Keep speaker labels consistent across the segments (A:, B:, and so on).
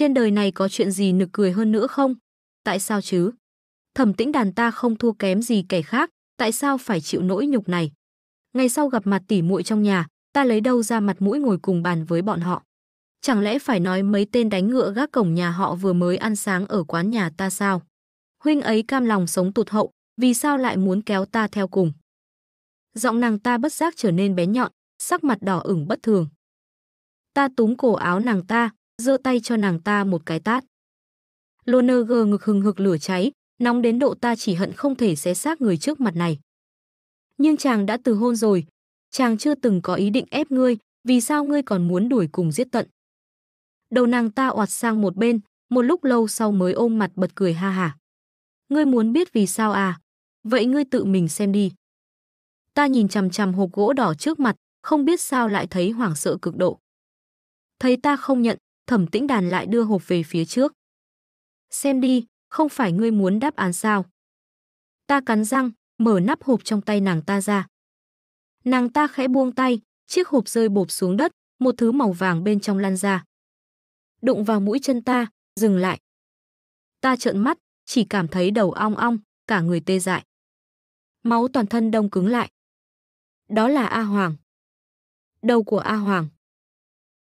A: Trên đời này có chuyện gì nực cười hơn nữa không? Tại sao chứ? Thẩm tĩnh đàn ta không thua kém gì kẻ khác, tại sao phải chịu nỗi nhục này? Ngày sau gặp mặt tỉ muội trong nhà, ta lấy đâu ra mặt mũi ngồi cùng bàn với bọn họ? Chẳng lẽ phải nói mấy tên đánh ngựa gác cổng nhà họ vừa mới ăn sáng ở quán nhà ta sao? Huynh ấy cam lòng sống tụt hậu, vì sao lại muốn kéo ta theo cùng? Giọng nàng ta bất giác trở nên bé nhọn, sắc mặt đỏ ửng bất thường. Ta túm cổ áo nàng ta, giơ tay cho nàng ta một cái tát. Lonerger ngực hừng hực lửa cháy, nóng đến độ ta chỉ hận không thể xé xác người trước mặt này. Nhưng chàng đã từ hôn rồi, chàng chưa từng có ý định ép ngươi, vì sao ngươi còn muốn đuổi cùng giết tận. Đầu nàng ta oạt sang một bên, một lúc lâu sau mới ôm mặt bật cười ha hả. Ngươi muốn biết vì sao à? Vậy ngươi tự mình xem đi. Ta nhìn chằm chằm hộp gỗ đỏ trước mặt, không biết sao lại thấy hoảng sợ cực độ. Thấy ta không nhận, Thẩm Tĩnh Đàn lại đưa hộp về phía trước. Xem đi, không phải ngươi muốn đáp án sao? Ta cắn răng, mở nắp hộp trong tay nàng ta ra. Nàng ta khẽ buông tay, chiếc hộp rơi bột xuống đất, một thứ màu vàng bên trong lan ra. Đụng vào mũi chân ta, dừng lại. Ta trợn mắt, chỉ cảm thấy đầu ong ong, cả người tê dại. Máu toàn thân đông cứng lại. Đó là A Hoàng. Đầu của A Hoàng.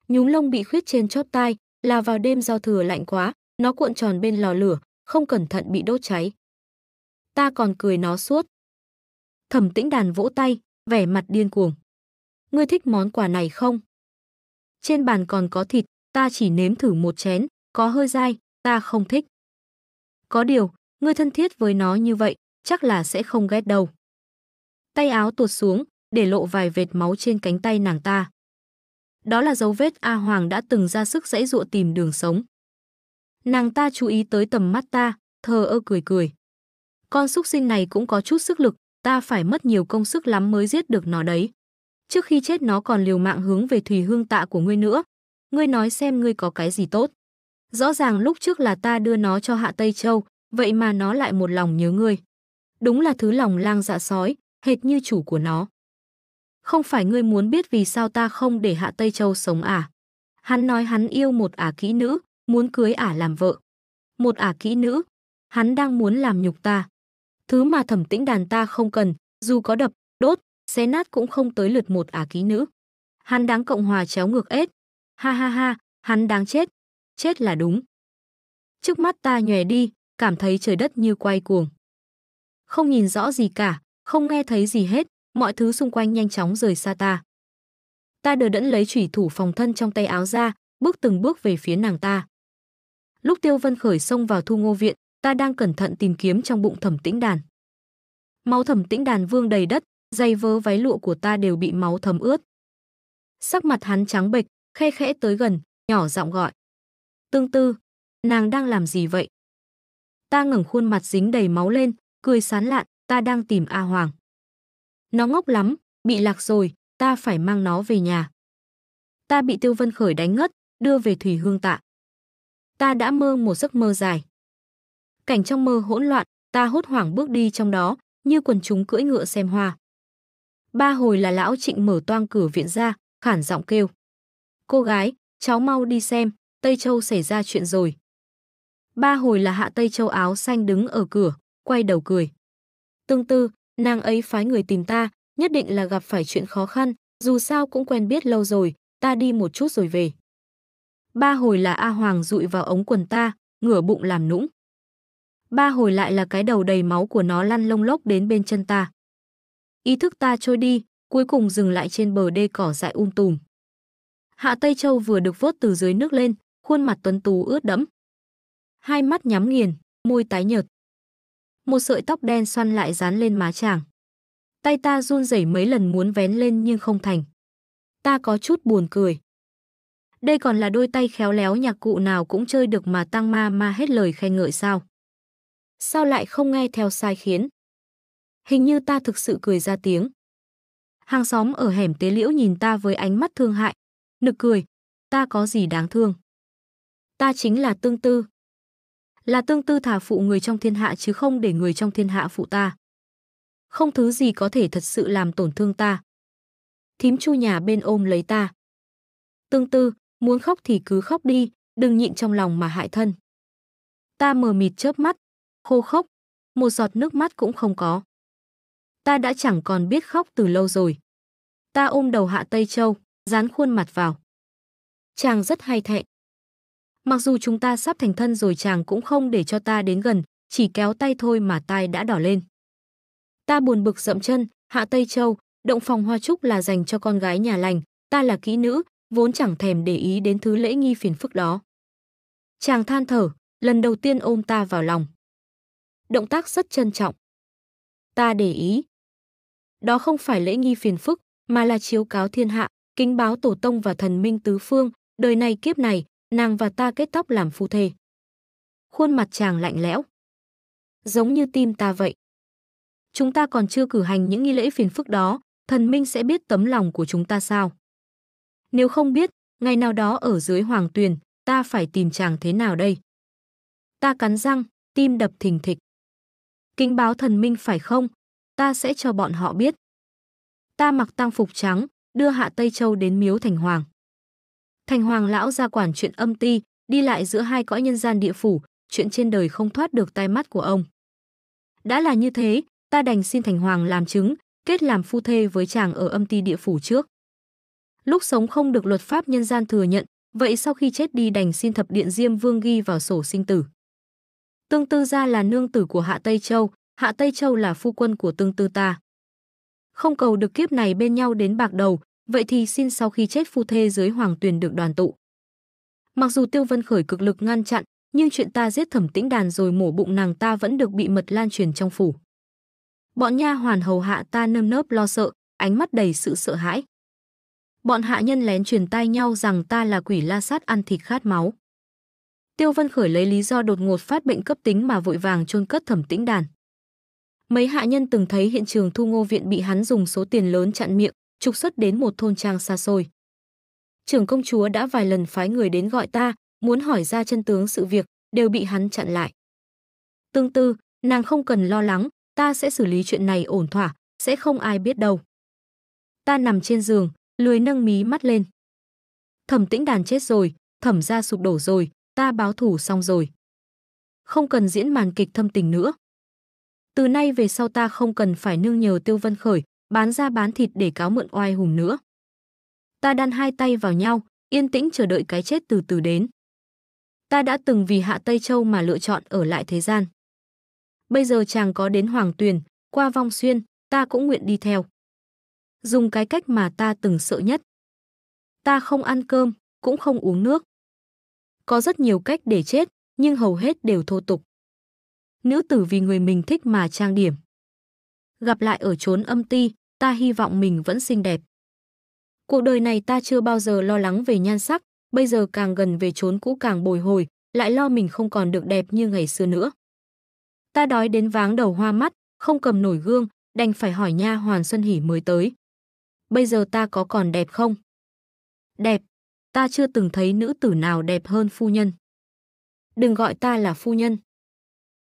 A: Nhúm lông bị khuyết trên chót tai, là vào đêm giao thừa lạnh quá, nó cuộn tròn bên lò lửa, không cẩn thận bị đốt cháy. Ta còn cười nó suốt. Thẩm Tĩnh Đàn vỗ tay, vẻ mặt điên cuồng. Ngươi thích món quà này không? Trên bàn còn có thịt, ta chỉ nếm thử một chén, có hơi dai, ta không thích. Có điều, ngươi thân thiết với nó như vậy, chắc là sẽ không ghét đâu. Tay áo tuột xuống, để lộ vài vệt máu trên cánh tay nàng ta đó là dấu vết A Hoàng đã từng ra sức dãy dụa tìm đường sống. Nàng ta chú ý tới tầm mắt ta, thờ ơ cười cười. Con súc sinh này cũng có chút sức lực, ta phải mất nhiều công sức lắm mới giết được nó đấy. Trước khi chết nó còn liều mạng hướng về thùy hương tạ của ngươi nữa. Ngươi nói xem ngươi có cái gì tốt. Rõ ràng lúc trước là ta đưa nó cho Hạ Tây Châu, vậy mà nó lại một lòng nhớ ngươi. Đúng là thứ lòng lang dạ sói, hệt như chủ của nó. Không phải ngươi muốn biết vì sao ta không để Hạ Tây Châu sống à? Hắn nói hắn yêu một ả kỹ nữ, muốn cưới ả làm vợ. Một ả kỹ nữ, hắn đang muốn làm nhục ta. Thứ mà thẩm tĩnh đàn ta không cần, dù có đập, đốt, xé nát cũng không tới lượt một ả kỹ nữ. Hắn đáng cộng hòa chéo ngược ết. Ha ha ha, hắn đáng chết. Chết là đúng. Trước mắt ta nhòe đi, cảm thấy trời đất như quay cuồng. Không nhìn rõ gì cả, không nghe thấy gì hết, mọi thứ xung quanh nhanh chóng rời xa ta. Ta đờ đẫn lấy chủy thủ phòng thân trong tay áo ra, bước từng bước về phía nàng ta. Lúc Tiêu Vân khởi xông vào thu ngô viện, ta đang cẩn thận tìm kiếm trong bụng thẩm tĩnh đàn. Máu thẩm tĩnh đàn vương đầy đất, dây vớ váy lụa của ta đều bị máu thấm ướt. Sắc mặt hắn trắng bệch, khe khẽ tới gần, nhỏ giọng gọi. Tương tư, nàng đang làm gì vậy? Ta ngẩng khuôn mặt dính đầy máu lên, cười sán lạn, ta đang tìm A Hoàng. Nó ngốc lắm, bị lạc rồi, ta phải mang nó về nhà. Ta bị Tiêu Vân Khởi đánh ngất, đưa về Thủy Hương Tạ. Ta đã mơ một giấc mơ dài. Cảnh trong mơ hỗn loạn, ta hốt hoảng bước đi trong đó, như quần chúng cưỡi ngựa xem hoa. Ba hồi là lão Trịnh mở toang cửa viện ra, khản giọng kêu. Cô gái, cháu mau đi xem, Tây Châu xảy ra chuyện rồi. Ba hồi là hạ Tây Châu áo xanh đứng ở cửa, quay đầu cười. Tương tư, Nàng ấy phái người tìm ta, nhất định là gặp phải chuyện khó khăn, dù sao cũng quen biết lâu rồi, ta đi một chút rồi về. Ba hồi là A Hoàng rụi vào ống quần ta, ngửa bụng làm nũng. Ba hồi lại là cái đầu đầy máu của nó lăn lông lốc đến bên chân ta. Ý thức ta trôi đi, cuối cùng dừng lại trên bờ đê cỏ dại um tùm. Hạ Tây Châu vừa được vớt từ dưới nước lên, khuôn mặt tuấn tú ướt đẫm. Hai mắt nhắm nghiền, môi tái nhợt một sợi tóc đen xoăn lại dán lên má chàng. Tay ta run rẩy mấy lần muốn vén lên nhưng không thành. Ta có chút buồn cười. Đây còn là đôi tay khéo léo nhạc cụ nào cũng chơi được mà tăng ma ma hết lời khen ngợi sao. Sao lại không nghe theo sai khiến? Hình như ta thực sự cười ra tiếng. Hàng xóm ở hẻm tế liễu nhìn ta với ánh mắt thương hại. Nực cười, ta có gì đáng thương? Ta chính là tương tư, là tương tư thả phụ người trong thiên hạ chứ không để người trong thiên hạ phụ ta. Không thứ gì có thể thật sự làm tổn thương ta. Thím chu nhà bên ôm lấy ta. Tương tư, muốn khóc thì cứ khóc đi, đừng nhịn trong lòng mà hại thân. Ta mờ mịt chớp mắt, khô khốc, một giọt nước mắt cũng không có. Ta đã chẳng còn biết khóc từ lâu rồi. Ta ôm đầu hạ Tây Châu, dán khuôn mặt vào. Chàng rất hay thẹn. Mặc dù chúng ta sắp thành thân rồi chàng cũng không để cho ta đến gần, chỉ kéo tay thôi mà tai đã đỏ lên. Ta buồn bực dậm chân, hạ Tây Châu, động phòng hoa trúc là dành cho con gái nhà lành, ta là kỹ nữ, vốn chẳng thèm để ý đến thứ lễ nghi phiền phức đó. Chàng than thở, lần đầu tiên ôm ta vào lòng. Động tác rất trân trọng. Ta để ý. Đó không phải lễ nghi phiền phức, mà là chiếu cáo thiên hạ, kính báo tổ tông và thần minh tứ phương, đời này kiếp này, nàng và ta kết tóc làm phu thê. Khuôn mặt chàng lạnh lẽo. Giống như tim ta vậy. Chúng ta còn chưa cử hành những nghi lễ phiền phức đó, thần minh sẽ biết tấm lòng của chúng ta sao. Nếu không biết, ngày nào đó ở dưới hoàng tuyền, ta phải tìm chàng thế nào đây? Ta cắn răng, tim đập thình thịch. Kinh báo thần minh phải không? Ta sẽ cho bọn họ biết. Ta mặc tang phục trắng, đưa Hạ Tây Châu đến miếu thành hoàng. Thành Hoàng lão ra quản chuyện âm ti, đi lại giữa hai cõi nhân gian địa phủ, chuyện trên đời không thoát được tai mắt của ông. Đã là như thế, ta đành xin Thành Hoàng làm chứng, kết làm phu thê với chàng ở âm ti địa phủ trước. Lúc sống không được luật pháp nhân gian thừa nhận, vậy sau khi chết đi đành xin thập điện Diêm Vương ghi vào sổ sinh tử. Tương Tư gia là nương tử của Hạ Tây Châu, Hạ Tây Châu là phu quân của Tương Tư ta. Không cầu được kiếp này bên nhau đến bạc đầu, Vậy thì xin sau khi chết phu thê dưới hoàng tuyền được đoàn tụ. Mặc dù Tiêu Vân Khởi cực lực ngăn chặn, nhưng chuyện ta giết Thẩm Tĩnh Đàn rồi mổ bụng nàng ta vẫn được bị mật lan truyền trong phủ. Bọn nha hoàn hầu hạ ta nơm nớp lo sợ, ánh mắt đầy sự sợ hãi. Bọn hạ nhân lén truyền tai nhau rằng ta là quỷ la sát ăn thịt khát máu. Tiêu Vân Khởi lấy lý do đột ngột phát bệnh cấp tính mà vội vàng chôn cất Thẩm Tĩnh Đàn. Mấy hạ nhân từng thấy hiện trường thu ngô viện bị hắn dùng số tiền lớn chặn miệng, trục xuất đến một thôn trang xa xôi. Trưởng công chúa đã vài lần phái người đến gọi ta, muốn hỏi ra chân tướng sự việc, đều bị hắn chặn lại. Tương tư, nàng không cần lo lắng, ta sẽ xử lý chuyện này ổn thỏa, sẽ không ai biết đâu. Ta nằm trên giường, lười nâng mí mắt lên. Thẩm tĩnh đàn chết rồi, thẩm ra sụp đổ rồi, ta báo thủ xong rồi. Không cần diễn màn kịch thâm tình nữa. Từ nay về sau ta không cần phải nương nhờ Tiêu Vân Khởi, bán ra bán thịt để cáo mượn oai hùng nữa. Ta đan hai tay vào nhau, yên tĩnh chờ đợi cái chết từ từ đến. Ta đã từng vì Hạ Tây Châu mà lựa chọn ở lại thế gian. Bây giờ chàng có đến Hoàng Tuyền, qua Vong Xuyên, ta cũng nguyện đi theo. Dùng cái cách mà ta từng sợ nhất. Ta không ăn cơm, cũng không uống nước. Có rất nhiều cách để chết, nhưng hầu hết đều thô tục. Nữ tử vì người mình thích mà trang điểm gặp lại ở chốn âm ti, ta hy vọng mình vẫn xinh đẹp. Cuộc đời này ta chưa bao giờ lo lắng về nhan sắc, bây giờ càng gần về chốn cũ càng bồi hồi, lại lo mình không còn được đẹp như ngày xưa nữa. Ta đói đến váng đầu hoa mắt, không cầm nổi gương, đành phải hỏi nha hoàn Xuân Hỷ mới tới. Bây giờ ta có còn đẹp không? Đẹp, ta chưa từng thấy nữ tử nào đẹp hơn phu nhân. Đừng gọi ta là phu nhân.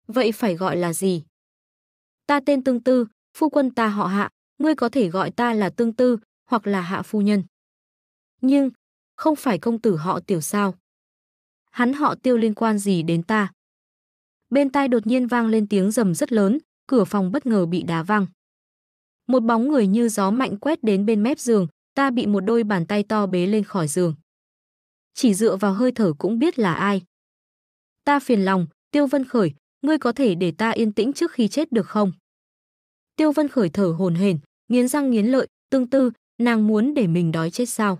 A: Vậy phải gọi là gì? Ta tên tương tư, phu quân ta họ hạ, ngươi có thể gọi ta là tương tư, hoặc là hạ phu nhân. Nhưng, không phải công tử họ tiểu sao? Hắn họ tiêu liên quan gì đến ta? Bên tai đột nhiên vang lên tiếng rầm rất lớn, cửa phòng bất ngờ bị đá văng. Một bóng người như gió mạnh quét đến bên mép giường, ta bị một đôi bàn tay to bế lên khỏi giường. Chỉ dựa vào hơi thở cũng biết là ai. Ta phiền lòng, Tiêu Vân Khởi, ngươi có thể để ta yên tĩnh trước khi chết được không? Tiêu Vân Khởi thở hồn hển, nghiến răng nghiến lợi, tương tư, nàng muốn để mình đói chết sao?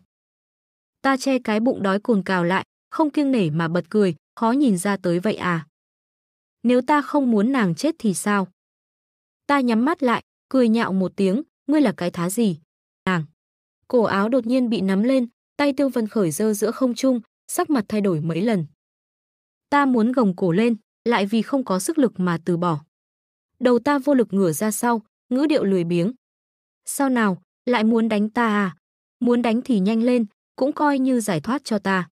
A: Ta che cái bụng đói cồn cào lại, không kiêng nể mà bật cười, khó nhìn ra tới vậy à? Nếu ta không muốn nàng chết thì sao? Ta nhắm mắt lại, cười nhạo một tiếng, ngươi là cái thá gì? Nàng. Cổ áo đột nhiên bị nắm lên, tay Tiêu Vân Khởi dơ giữa không trung, sắc mặt thay đổi mấy lần. Ta muốn gồng cổ lên, lại vì không có sức lực mà từ bỏ. Đầu ta vô lực ngửa ra sau, ngữ điệu lười biếng. Sao nào, lại muốn đánh ta à? Muốn đánh thì nhanh lên, cũng coi như giải thoát cho ta.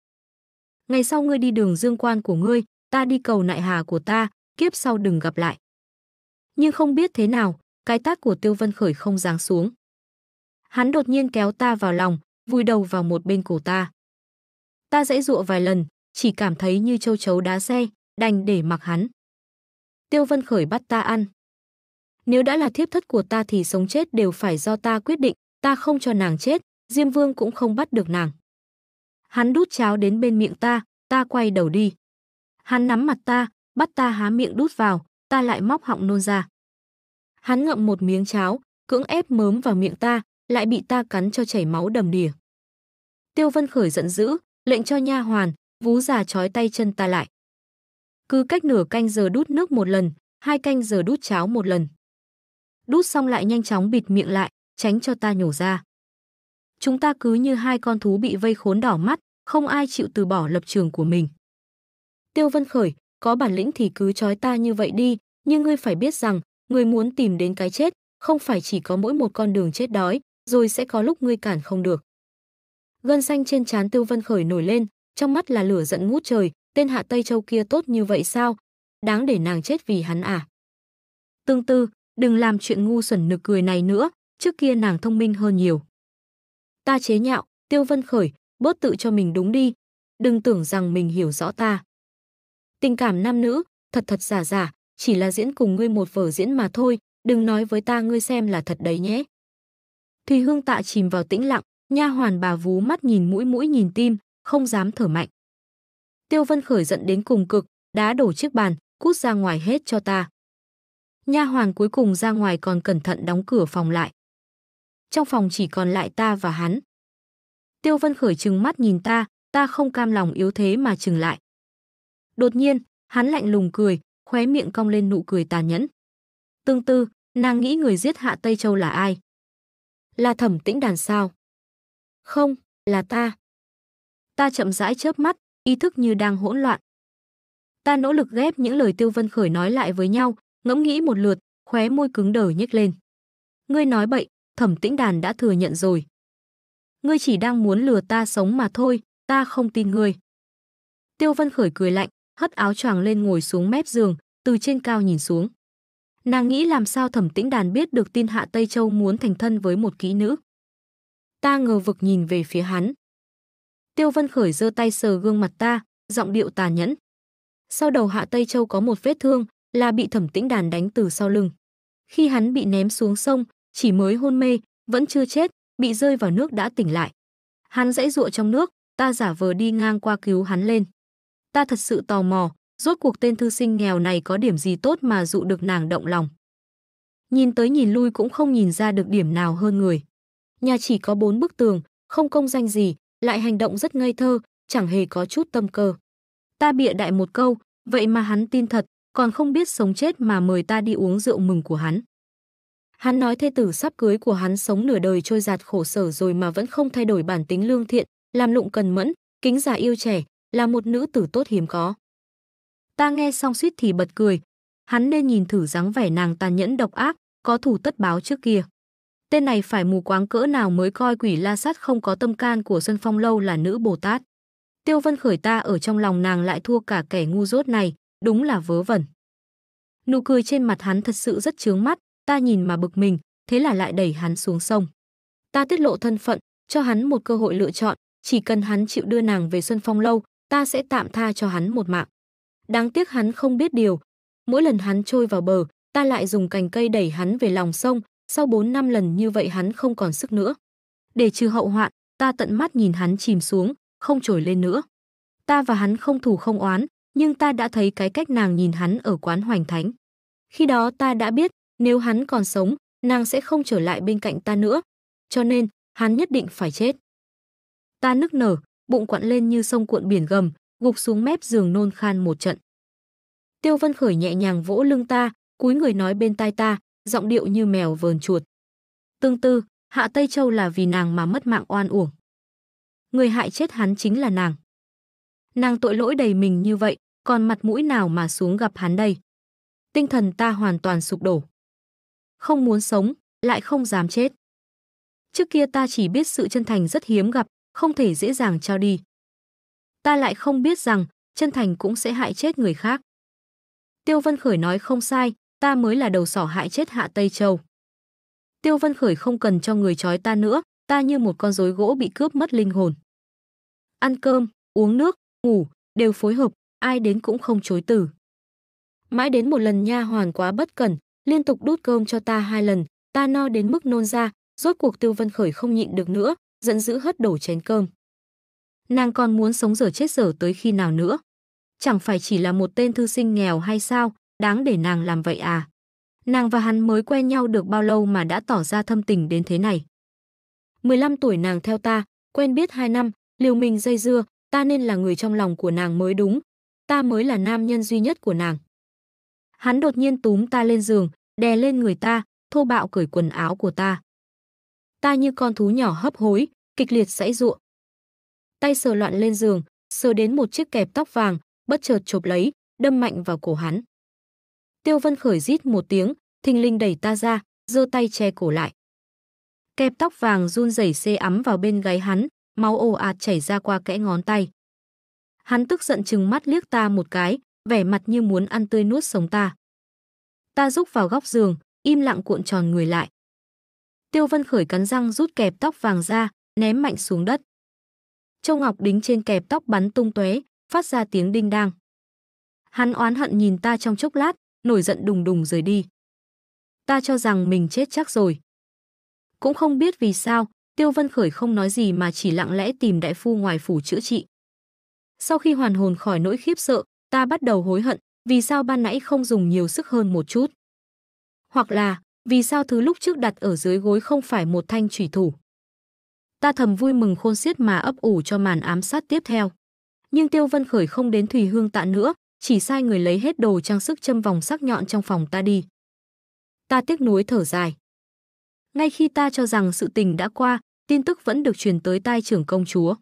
A: Ngày sau ngươi đi đường dương quan của ngươi, ta đi cầu nại hà của ta, kiếp sau đừng gặp lại. Nhưng không biết thế nào, cái tác của Tiêu Vân Khởi không giáng xuống. Hắn đột nhiên kéo ta vào lòng, vùi đầu vào một bên cổ ta. Ta dãy dụa vài lần, chỉ cảm thấy như châu chấu đá xe, đành để mặc hắn. Tiêu Vân Khởi bắt ta ăn. Nếu đã là thiếp thất của ta thì sống chết đều phải do ta quyết định, ta không cho nàng chết, Diêm Vương cũng không bắt được nàng. Hắn đút cháo đến bên miệng ta, ta quay đầu đi. Hắn nắm mặt ta, bắt ta há miệng đút vào, ta lại móc họng nôn ra. Hắn ngậm một miếng cháo, cưỡng ép mớm vào miệng ta, lại bị ta cắn cho chảy máu đầm đìa. Tiêu Vân Khởi giận dữ, lệnh cho nha hoàn, vú già trói tay chân ta lại. Cứ cách nửa canh giờ đút nước một lần, hai canh giờ đút cháo một lần. Đút xong lại nhanh chóng bịt miệng lại, tránh cho ta nhổ ra. Chúng ta cứ như hai con thú bị vây khốn đỏ mắt, không ai chịu từ bỏ lập trường của mình. Tiêu Vân Khởi, có bản lĩnh thì cứ trói ta như vậy đi, nhưng ngươi phải biết rằng, ngươi muốn tìm đến cái chết, không phải chỉ có mỗi một con đường chết đói, rồi sẽ có lúc ngươi cản không được. Gân xanh trên trán Tiêu Vân Khởi nổi lên, trong mắt là lửa giận ngút trời, tên Hạ Tây Châu kia tốt như vậy sao? Đáng để nàng chết vì hắn à? Tương tư, đừng làm chuyện ngu xuẩn nực cười này nữa, trước kia nàng thông minh hơn nhiều. Ta chế nhạo, Tiêu Vân Khởi, bớt tự cho mình đúng đi, đừng tưởng rằng mình hiểu rõ ta. Tình cảm nam nữ, thật thật giả giả, chỉ là diễn cùng ngươi một vở diễn mà thôi, đừng nói với ta ngươi xem là thật đấy nhé. Thùy Hương Tạ chìm vào tĩnh lặng, nha hoàn bà vú mắt nhìn mũi mũi nhìn tim, không dám thở mạnh. Tiêu Vân Khởi giận đến cùng cực, đá đổ chiếc bàn, cút ra ngoài hết cho ta. Nha hoàn cuối cùng ra ngoài còn cẩn thận đóng cửa phòng lại. Trong phòng chỉ còn lại ta và hắn. Tiêu Vân Khởi trừng mắt nhìn ta, ta không cam lòng yếu thế mà trừng lại. Đột nhiên, hắn lạnh lùng cười, khóe miệng cong lên nụ cười tàn nhẫn. Tương tư, nàng nghĩ người giết hạ Tây Châu là ai? Là thẩm tĩnh đàn sao? Không, là ta. Ta chậm rãi chớp mắt, ý thức như đang hỗn loạn. Ta nỗ lực ghép những lời Tiêu Vân Khởi nói lại với nhau, ngẫm nghĩ một lượt, khóe môi cứng đờ nhếch lên. Ngươi nói bậy, Thẩm Tĩnh Đàn đã thừa nhận rồi. Ngươi chỉ đang muốn lừa ta sống mà thôi, ta không tin ngươi. Tiêu Vân Khởi cười lạnh, hất áo choàng lên ngồi xuống mép giường, từ trên cao nhìn xuống. Nàng nghĩ làm sao Thẩm Tĩnh Đàn biết được tin Hạ Tây Châu muốn thành thân với một kỹ nữ. Ta ngờ vực nhìn về phía hắn, Tiêu Vân Khởi giơ tay sờ gương mặt ta, giọng điệu tàn nhẫn. Sau đầu Hạ Tây Châu có một vết thương, là bị Thẩm Tĩnh Đàn đánh từ sau lưng. Khi hắn bị ném xuống sông, chỉ mới hôn mê, vẫn chưa chết, bị rơi vào nước đã tỉnh lại. Hắn dãy dụa trong nước, ta giả vờ đi ngang qua cứu hắn lên. Ta thật sự tò mò, rốt cuộc tên thư sinh nghèo này có điểm gì tốt mà dụ được nàng động lòng. Nhìn tới nhìn lui cũng không nhìn ra được điểm nào hơn người. Nhà chỉ có bốn bức tường, không công danh gì, lại hành động rất ngây thơ, chẳng hề có chút tâm cơ. Ta bịa đại một câu, vậy mà hắn tin thật, còn không biết sống chết mà mời ta đi uống rượu mừng của hắn. Hắn nói thê tử sắp cưới của hắn sống nửa đời trôi giạt khổ sở rồi mà vẫn không thay đổi bản tính lương thiện, làm lụng cần mẫn, kính già yêu trẻ, là một nữ tử tốt hiếm có. Ta nghe xong suýt thì bật cười, hắn nên nhìn thử dáng vẻ nàng tàn nhẫn độc ác, có thủ tất báo trước kia. Tên này phải mù quáng cỡ nào mới coi quỷ la sắt không có tâm can của Xuân Phong Lâu là nữ Bồ Tát. Tiêu Vân Khởi ta ở trong lòng nàng lại thua cả kẻ ngu dốt này, đúng là vớ vẩn. Nụ cười trên mặt hắn thật sự rất chướng mắt, ta nhìn mà bực mình, thế là lại đẩy hắn xuống sông. Ta tiết lộ thân phận, cho hắn một cơ hội lựa chọn, chỉ cần hắn chịu đưa nàng về Xuân Phong Lâu, ta sẽ tạm tha cho hắn một mạng. Đáng tiếc hắn không biết điều, mỗi lần hắn trôi vào bờ, ta lại dùng cành cây đẩy hắn về lòng sông, sau 4 năm lần như vậy hắn không còn sức nữa. Để trừ hậu hoạn, ta tận mắt nhìn hắn chìm xuống, không trồi lên nữa. Ta và hắn không thù không oán, nhưng ta đã thấy cái cách nàng nhìn hắn ở quán hoành thánh. Khi đó ta đã biết, nếu hắn còn sống, nàng sẽ không trở lại bên cạnh ta nữa. Cho nên, hắn nhất định phải chết. Ta nức nở, bụng quặn lên như sông cuộn biển gầm, gục xuống mép giường nôn khan một trận. Tiêu Vân Khởi nhẹ nhàng vỗ lưng ta, cúi người nói bên tai ta, giọng điệu như mèo vờn chuột. Tương tư, Hạ Tây Châu là vì nàng mà mất mạng oan uổng. Người hại chết hắn chính là nàng. Nàng tội lỗi đầy mình như vậy, còn mặt mũi nào mà xuống gặp hắn đây. Tinh thần ta hoàn toàn sụp đổ. Không muốn sống, lại không dám chết. Trước kia ta chỉ biết sự chân thành rất hiếm gặp, không thể dễ dàng trao đi. Ta lại không biết rằng, chân thành cũng sẽ hại chết người khác. Tiêu Vân Khởi nói không sai, ta mới là đầu sỏ hại chết hạ Tây Châu. Tiêu Vân Khởi không cần cho người trói ta nữa, ta như một con rối gỗ bị cướp mất linh hồn. Ăn cơm, uống nước, ngủ, đều phối hợp, ai đến cũng không chối từ. Mãi đến một lần nha hoàn quá bất cẩn, liên tục đút cơm cho ta hai lần, ta no đến mức nôn ra, rốt cuộc Tiêu Vân Khởi không nhịn được nữa, giận dữ hất đổ chén cơm. Nàng còn muốn sống dở chết dở tới khi nào nữa? Chẳng phải chỉ là một tên thư sinh nghèo hay sao, đáng để nàng làm vậy à? Nàng và hắn mới quen nhau được bao lâu mà đã tỏ ra thâm tình đến thế này? 15 tuổi nàng theo ta, quen biết 2 năm, liều mình dây dưa, ta nên là người trong lòng của nàng mới đúng. Ta mới là nam nhân duy nhất của nàng. Hắn đột nhiên túm ta lên giường, đè lên người ta, thô bạo cởi quần áo của ta. Ta như con thú nhỏ hấp hối, kịch liệt sãy ruộng. Tay sờ loạn lên giường, sờ đến một chiếc kẹp tóc vàng, bất chợt chộp lấy, đâm mạnh vào cổ hắn. Tiêu Vân Khởi rít một tiếng, thình linh đẩy ta ra, giơ tay che cổ lại. Kẹp tóc vàng run rẩy xê ấm vào bên gáy hắn, máu ồ ạt chảy ra qua kẽ ngón tay. Hắn tức giận chừng mắt liếc ta một cái, vẻ mặt như muốn ăn tươi nuốt sống ta. Ta rúc vào góc giường, im lặng cuộn tròn người lại. Tiêu Vân Khởi cắn răng rút kẹp tóc vàng ra, ném mạnh xuống đất. Châu Ngọc đính trên kẹp tóc bắn tung tóe, phát ra tiếng đinh đang. Hắn oán hận nhìn ta trong chốc lát, nổi giận đùng đùng rời đi. Ta cho rằng mình chết chắc rồi. Cũng không biết vì sao, Tiêu Vân Khởi không nói gì mà chỉ lặng lẽ tìm đại phu ngoài phủ chữa trị. Sau khi hoàn hồn khỏi nỗi khiếp sợ, ta bắt đầu hối hận, vì sao ban nãy không dùng nhiều sức hơn một chút. Hoặc là, vì sao thứ lúc trước đặt ở dưới gối không phải một thanh thủy thủ. Ta thầm vui mừng khôn xiết mà ấp ủ cho màn ám sát tiếp theo. Nhưng Tiêu Vân Khởi không đến Thùy Hương Tạ nữa, chỉ sai người lấy hết đồ trang sức châm vòng sắc nhọn trong phòng ta đi. Ta tiếc nuối thở dài. Ngay khi ta cho rằng sự tình đã qua, tin tức vẫn được truyền tới tai trưởng công chúa.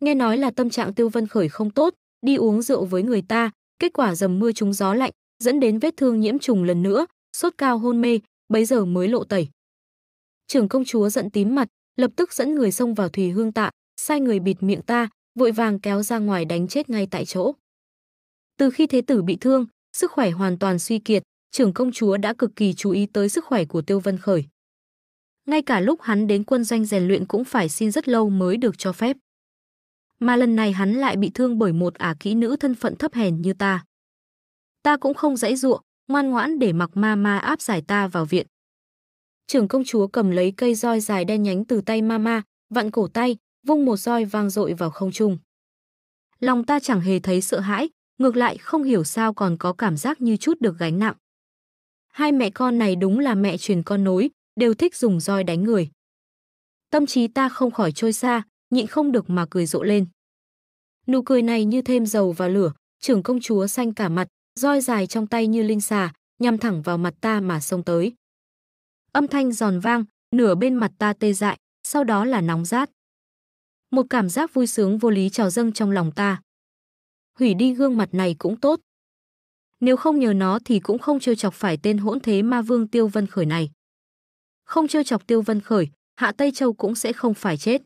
A: Nghe nói là tâm trạng Tiêu Vân Khởi không tốt, đi uống rượu với người ta, kết quả dầm mưa trúng gió lạnh, dẫn đến vết thương nhiễm trùng lần nữa, sốt cao hôn mê, bấy giờ mới lộ tẩy. Trưởng công chúa giận tím mặt, lập tức dẫn người xông vào Thùy Hương Tạ, sai người bịt miệng ta, vội vàng kéo ra ngoài đánh chết ngay tại chỗ. Từ khi thế tử bị thương, sức khỏe hoàn toàn suy kiệt, trưởng công chúa đã cực kỳ chú ý tới sức khỏe của Tiêu Vân Khởi. Ngay cả lúc hắn đến quân doanh rèn luyện cũng phải xin rất lâu mới được cho phép. Mà lần này hắn lại bị thương bởi một ả kỹ nữ thân phận thấp hèn như ta. Ta cũng không dãy ruộng, ngoan ngoãn để mặc ma ma áp giải ta vào viện. Trưởng công chúa cầm lấy cây roi dài đen nhánh từ tay ma ma, vặn cổ tay, vung một roi vang dội vào không trung. Lòng ta chẳng hề thấy sợ hãi, ngược lại không hiểu sao còn có cảm giác như chút được gánh nặng. Hai mẹ con này đúng là mẹ truyền con nối, đều thích dùng roi đánh người. Tâm trí ta không khỏi trôi xa, nhịn không được mà cười rộ lên. Nụ cười này như thêm dầu vào lửa, trưởng công chúa xanh cả mặt, roi dài trong tay như linh xà, nhằm thẳng vào mặt ta mà xông tới. Âm thanh giòn vang, nửa bên mặt ta tê dại, sau đó là nóng rát. Một cảm giác vui sướng vô lý trào dâng trong lòng ta hủy đi gương mặt này cũng tốt. Nếu không nhờ nó thì cũng không trêu chọc phải tên hỗn thế ma vương Tiêu Vân Khởi này. Không trêu chọc Tiêu Vân Khởi, Hạ Tây Châu cũng sẽ không phải chết.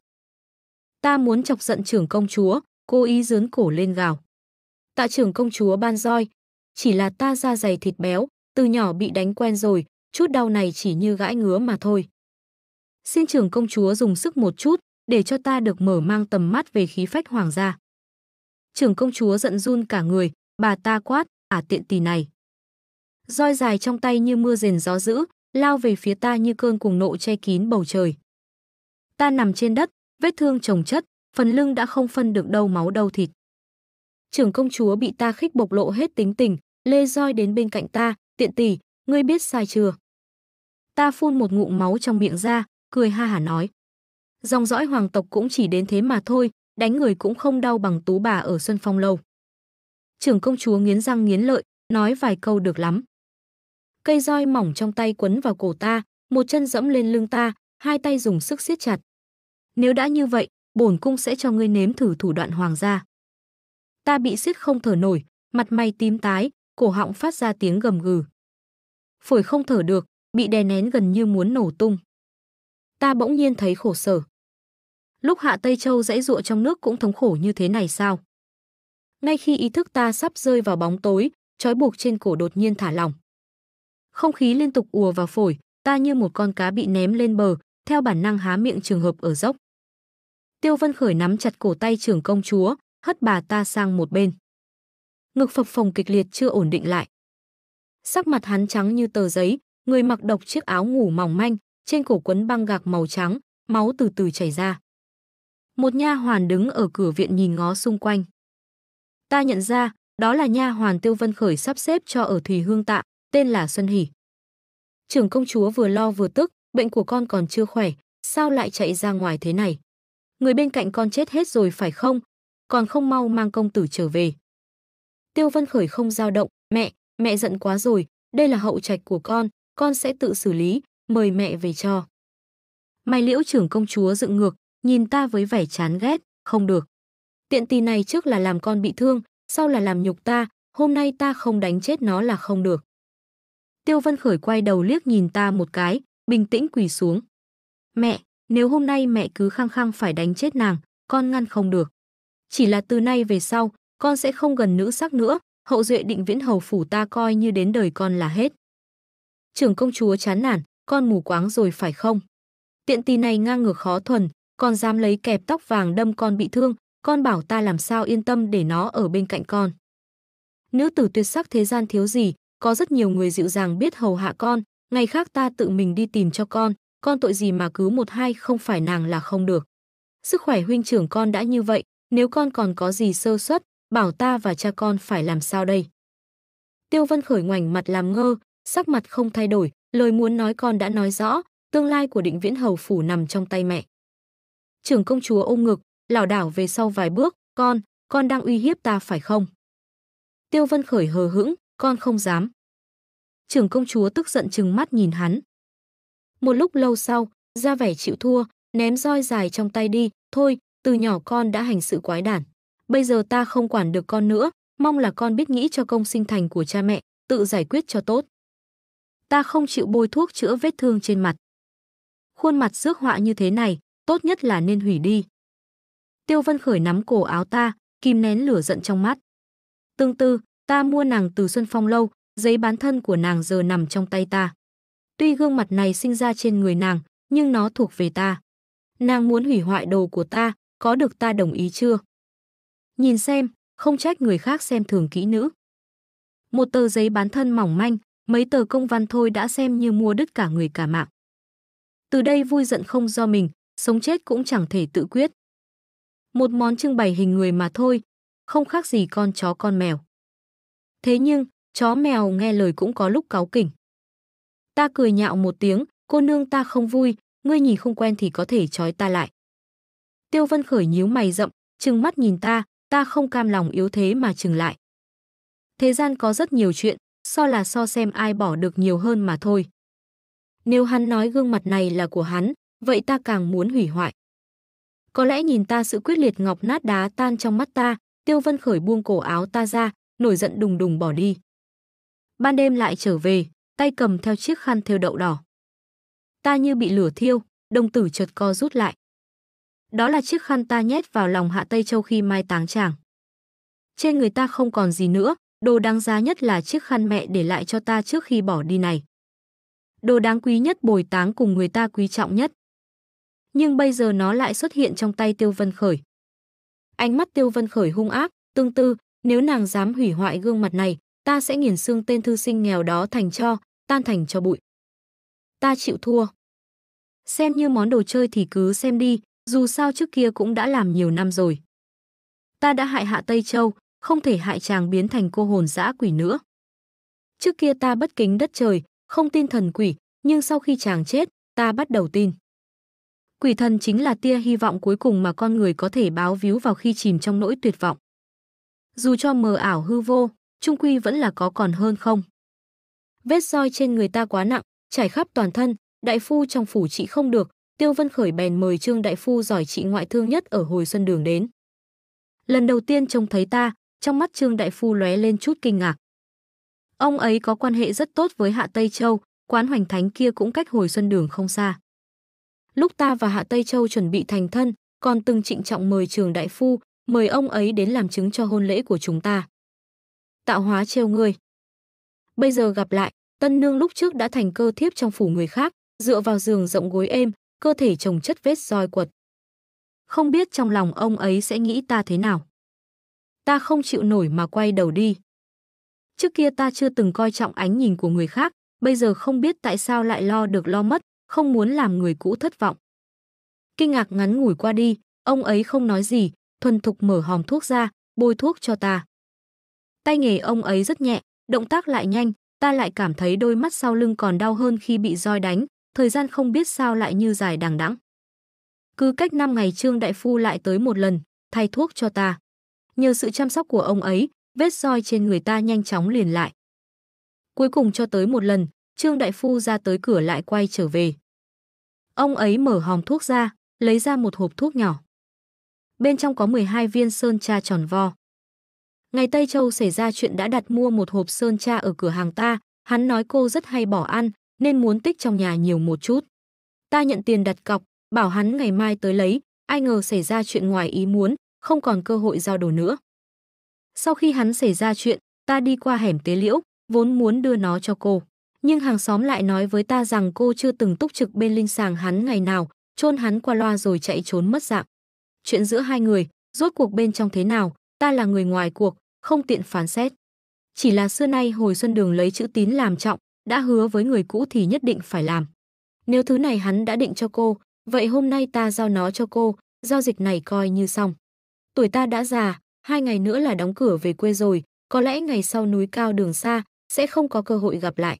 A: Ta muốn chọc giận trưởng công chúa, cô ý dướn cổ lên gào. Tạ trưởng công chúa ban roi, chỉ là ta da dày thịt béo, từ nhỏ bị đánh quen rồi, chút đau này chỉ như gãi ngứa mà thôi. Xin trưởng công chúa dùng sức một chút, để cho ta được mở mang tầm mắt về khí phách hoàng gia trưởng công chúa giận run cả người, bà ta quát, ả à, tiện tỳ này. Roi dài trong tay như mưa rền gió dữ, lao về phía ta như cơn cuồng nộ che kín bầu trời. Ta nằm trên đất, vết thương trồng chất, phần lưng đã không phân được đâu máu đâu thịt. Trưởng công chúa bị ta khích bộc lộ hết tính tình, lê roi đến bên cạnh ta, tiện tỷ, ngươi biết sai chưa? Ta phun một ngụm máu trong miệng ra, cười ha hả nói. Dòng dõi hoàng tộc cũng chỉ đến thế mà thôi, đánh người cũng không đau bằng tú bà ở Xuân Phong Lâu. Trưởng công chúa nghiến răng nghiến lợi, nói vài câu được lắm. Cây roi mỏng trong tay quấn vào cổ ta, một chân dẫm lên lưng ta, hai tay dùng sức siết chặt. Nếu đã như vậy, bổn cung sẽ cho ngươi nếm thử thủ đoạn hoàng gia. Ta bị siết không thở nổi, mặt mày tím tái, cổ họng phát ra tiếng gầm gừ. Phổi không thở được, bị đè nén gần như muốn nổ tung. Ta bỗng nhiên thấy khổ sở lúc Hạ Tây Châu dãy dụa trong nước cũng thống khổ như thế này sao? Ngay khi ý thức ta sắp rơi vào bóng tối, trói buộc trên cổ đột nhiên thả lỏng. Không khí liên tục ùa vào phổi, ta như một con cá bị ném lên bờ, theo bản năng há miệng trường hợp ở dốc. Tiêu Vân Khởi nắm chặt cổ tay trưởng công chúa, hất bà ta sang một bên. Ngực phập phồng kịch liệt chưa ổn định lại. Sắc mặt hắn trắng như tờ giấy, người mặc độc chiếc áo ngủ mỏng manh, trên cổ quấn băng gạc màu trắng, máu từ từ chảy ra. Một nha hoàn đứng ở cửa viện nhìn ngó xung quanh. Ta nhận ra, đó là nha hoàn Tiêu Vân Khởi sắp xếp cho ở Thùy Hương Tạ, tên là Xuân Hỷ. Trưởng công chúa vừa lo vừa tức, bệnh của con còn chưa khỏe, sao lại chạy ra ngoài thế này? Người bên cạnh con chết hết rồi phải không? Còn không mau mang công tử trở về. Tiêu Vân Khởi không dao động, mẹ, mẹ giận quá rồi, đây là hậu trạch của con, con sẽ tự xử lý, mời mẹ về cho. Mai liễu trưởng công chúa dựng ngược, nhìn ta với vẻ chán ghét, không được. Tiện tì này trước là làm con bị thương, sau là làm nhục ta, hôm nay ta không đánh chết nó là không được. Tiêu Vân Khởi quay đầu liếc nhìn ta một cái, bình tĩnh quỳ xuống. Mẹ, nếu hôm nay mẹ cứ khăng khăng phải đánh chết nàng, con ngăn không được. Chỉ là từ nay về sau, con sẽ không gần nữ sắc nữa, hậu duệ định viễn hầu phủ ta coi như đến đời con là hết. Trưởng công chúa chán nản, con mù quáng rồi phải không? Tiện tì này ngang ngược khó thuần, con dám lấy kẹp tóc vàng đâm con bị thương, con bảo ta làm sao yên tâm để nó ở bên cạnh con. Nữ tử tuyệt sắc thế gian thiếu gì, có rất nhiều người dịu dàng biết hầu hạ con, ngày khác ta tự mình đi tìm cho con, con tội gì mà cứ một hai không phải nàng là không được. Sức khỏe huynh trưởng con đã như vậy, nếu con còn có gì sơ suất, bảo ta và cha con phải làm sao đây. Tiêu Vân Khởi ngoảnh mặt làm ngơ, sắc mặt không thay đổi, lời muốn nói con đã nói rõ, tương lai của định viễn hầu phủ nằm trong tay mẹ trưởng công chúa ôm ngực, lảo đảo về sau vài bước, "Con, con đang uy hiếp ta phải không?" Tiêu Vân Khởi hờ hững, "Con không dám." Trưởng công chúa tức giận trừng mắt nhìn hắn. Một lúc lâu sau, ra vẻ chịu thua, ném roi dài trong tay đi, "Thôi, từ nhỏ con đã hành sự quái đản, bây giờ ta không quản được con nữa, mong là con biết nghĩ cho công sinh thành của cha mẹ, tự giải quyết cho tốt." Ta không chịu bôi thuốc chữa vết thương trên mặt. Khuôn mặt rước họa như thế này, tốt nhất là nên hủy đi. Tiêu Vân Khởi nắm cổ áo ta, kìm nén lửa giận trong mắt. Tương tư, ta mua nàng từ Xuân Phong lâu, giấy bán thân của nàng giờ nằm trong tay ta. Tuy gương mặt này sinh ra trên người nàng, nhưng nó thuộc về ta. Nàng muốn hủy hoại đồ của ta, có được ta đồng ý chưa? Nhìn xem, không trách người khác xem thường kỹ nữ. Một tờ giấy bán thân mỏng manh, mấy tờ công văn thôi đã xem như mua đứt cả người cả mạng. Từ đây vui giận không do mình, sống chết cũng chẳng thể tự quyết. Một món trưng bày hình người mà thôi, không khác gì con chó con mèo. Thế nhưng, chó mèo nghe lời cũng có lúc cáu kỉnh. Ta cười nhạo một tiếng, cô nương ta không vui, ngươi nhìn không quen thì có thể trói ta lại. Tiêu Vân Khởi nhíu mày rậm, trừng mắt nhìn ta, ta không cam lòng yếu thế mà trừng lại. Thế gian có rất nhiều chuyện, so là so xem ai bỏ được nhiều hơn mà thôi. Nếu hắn nói gương mặt này là của hắn, vậy ta càng muốn hủy hoại. Có lẽ nhìn ta sự quyết liệt ngọc nát đá tan trong mắt ta, Tiêu Vân Khởi buông cổ áo ta ra, nổi giận đùng đùng bỏ đi. Ban đêm lại trở về, tay cầm theo chiếc khăn thêu đậu đỏ. Ta như bị lửa thiêu, đồng tử chợt co rút lại. Đó là chiếc khăn ta nhét vào lòng Hạ Tây Châu khi mai táng chàng. Trên người ta không còn gì nữa, đồ đáng giá nhất là chiếc khăn mẹ để lại cho ta trước khi bỏ đi này. Đồ đáng quý nhất bồi táng cùng người ta quý trọng nhất nhưng bây giờ nó lại xuất hiện trong tay Tiêu Vân Khởi. Ánh mắt Tiêu Vân Khởi hung ác, tương tư, nếu nàng dám hủy hoại gương mặt này, ta sẽ nghiền xương tên thư sinh nghèo đó thành cho, tan thành cho bụi. Ta chịu thua. Xem như món đồ chơi thì cứ xem đi, dù sao trước kia cũng đã làm nhiều năm rồi. Ta đã hại hạ Tây Châu, không thể hại chàng biến thành cô hồn dã quỷ nữa. Trước kia ta bất kính đất trời, không tin thần quỷ, nhưng sau khi chàng chết, ta bắt đầu tin. Quỷ thần chính là tia hy vọng cuối cùng mà con người có thể báo víu vào khi chìm trong nỗi tuyệt vọng. Dù cho mờ ảo hư vô, trung quy vẫn là có còn hơn không. Vết roi trên người ta quá nặng, trải khắp toàn thân, đại phu trong phủ trị không được, Tiêu Vân Khởi bèn mời Trương đại phu giỏi trị ngoại thương nhất ở hồi xuân đường đến. Lần đầu tiên trông thấy ta, trong mắt Trương đại phu lóe lên chút kinh ngạc. Ông ấy có quan hệ rất tốt với Hạ Tây Châu, quán hoành thánh kia cũng cách hồi xuân đường không xa lúc ta và Hạ Tây Châu chuẩn bị thành thân, còn từng trịnh trọng mời trường đại phu, mời ông ấy đến làm chứng cho hôn lễ của chúng ta. Tạo hóa trêu ngươi. Bây giờ gặp lại, tân nương lúc trước đã thành cơ thiếp trong phủ người khác, dựa vào giường rộng gối êm, cơ thể chồng chất vết roi quật. Không biết trong lòng ông ấy sẽ nghĩ ta thế nào. Ta không chịu nổi mà quay đầu đi. Trước kia ta chưa từng coi trọng ánh nhìn của người khác, bây giờ không biết tại sao lại lo được lo mất, không muốn làm người cũ thất vọng. Kinh ngạc ngắn ngủi qua đi, ông ấy không nói gì, thuần thục mở hòm thuốc ra, bôi thuốc cho ta. Tay nghề ông ấy rất nhẹ, động tác lại nhanh, ta lại cảm thấy đôi mắt sau lưng còn đau hơn khi bị roi đánh, thời gian không biết sao lại như dài đằng đẵng. Cứ cách 5 ngày Trương Đại Phu lại tới một lần, thay thuốc cho ta. Nhờ sự chăm sóc của ông ấy, vết roi trên người ta nhanh chóng liền lại. Cuối cùng cho tới một lần, Trương Đại Phu ra tới cửa lại quay trở về. Ông ấy mở hòm thuốc ra, lấy ra một hộp thuốc nhỏ. Bên trong có 12 viên sơn tra tròn vo. Ngày Tây Châu xảy ra chuyện đã đặt mua một hộp sơn tra ở cửa hàng ta, hắn nói cô rất hay bỏ ăn, nên muốn tích trong nhà nhiều một chút. Ta nhận tiền đặt cọc, bảo hắn ngày mai tới lấy, ai ngờ xảy ra chuyện ngoài ý muốn, không còn cơ hội giao đồ nữa. Sau khi hắn xảy ra chuyện, ta đi qua hẻm tế liễu, vốn muốn đưa nó cho cô nhưng hàng xóm lại nói với ta rằng cô chưa từng túc trực bên linh sàng hắn ngày nào, chôn hắn qua loa rồi chạy trốn mất dạng. Chuyện giữa hai người, rốt cuộc bên trong thế nào, ta là người ngoài cuộc, không tiện phán xét. Chỉ là xưa nay hồi xuân đường lấy chữ tín làm trọng, đã hứa với người cũ thì nhất định phải làm. Nếu thứ này hắn đã định cho cô, vậy hôm nay ta giao nó cho cô, giao dịch này coi như xong. Tuổi ta đã già, hai ngày nữa là đóng cửa về quê rồi, có lẽ ngày sau núi cao đường xa sẽ không có cơ hội gặp lại.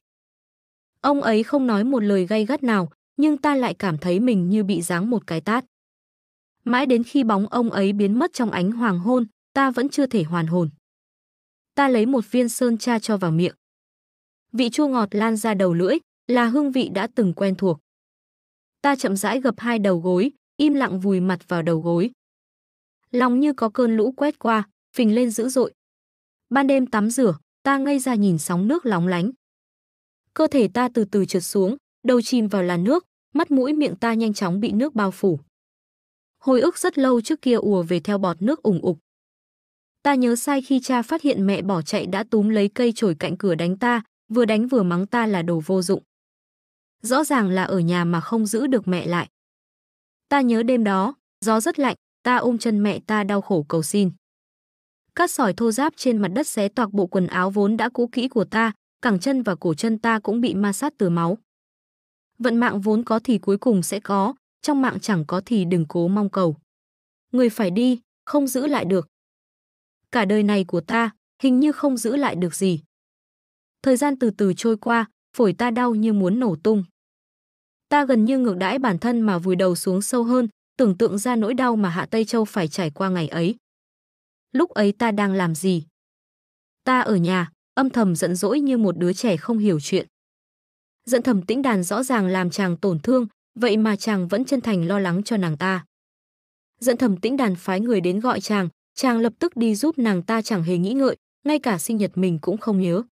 A: Ông ấy không nói một lời gay gắt nào, nhưng ta lại cảm thấy mình như bị giáng một cái tát. Mãi đến khi bóng ông ấy biến mất trong ánh hoàng hôn, ta vẫn chưa thể hoàn hồn. Ta lấy một viên sơn cha cho vào miệng. Vị chua ngọt lan ra đầu lưỡi, là hương vị đã từng quen thuộc. Ta chậm rãi gập hai đầu gối, im lặng vùi mặt vào đầu gối. Lòng như có cơn lũ quét qua, phình lên dữ dội. Ban đêm tắm rửa, ta ngây ra nhìn sóng nước lóng lánh, cơ thể ta từ từ trượt xuống, đầu chìm vào làn nước, mắt mũi miệng ta nhanh chóng bị nước bao phủ. Hồi ức rất lâu trước kia ùa về theo bọt nước ủng ục. Ta nhớ sai khi cha phát hiện mẹ bỏ chạy đã túm lấy cây chổi cạnh cửa đánh ta, vừa đánh vừa mắng ta là đồ vô dụng. Rõ ràng là ở nhà mà không giữ được mẹ lại. Ta nhớ đêm đó, gió rất lạnh, ta ôm chân mẹ ta đau khổ cầu xin. Các sỏi thô giáp trên mặt đất xé toạc bộ quần áo vốn đã cũ kỹ của ta, cẳng chân và cổ chân ta cũng bị ma sát từ máu. Vận mạng vốn có thì cuối cùng sẽ có, trong mạng chẳng có thì đừng cố mong cầu. Người phải đi, không giữ lại được. Cả đời này của ta, hình như không giữ lại được gì. Thời gian từ từ trôi qua, phổi ta đau như muốn nổ tung. Ta gần như ngược đãi bản thân mà vùi đầu xuống sâu hơn, tưởng tượng ra nỗi đau mà Hạ Tây Châu phải trải qua ngày ấy. Lúc ấy ta đang làm gì? Ta ở nhà, âm thầm giận dỗi như một đứa trẻ không hiểu chuyện. Giận thầm tĩnh đàn rõ ràng làm chàng tổn thương, vậy mà chàng vẫn chân thành lo lắng cho nàng ta. Giận thầm tĩnh đàn phái người đến gọi chàng, chàng lập tức đi giúp nàng ta chẳng hề nghĩ ngợi, ngay cả sinh nhật mình cũng không nhớ.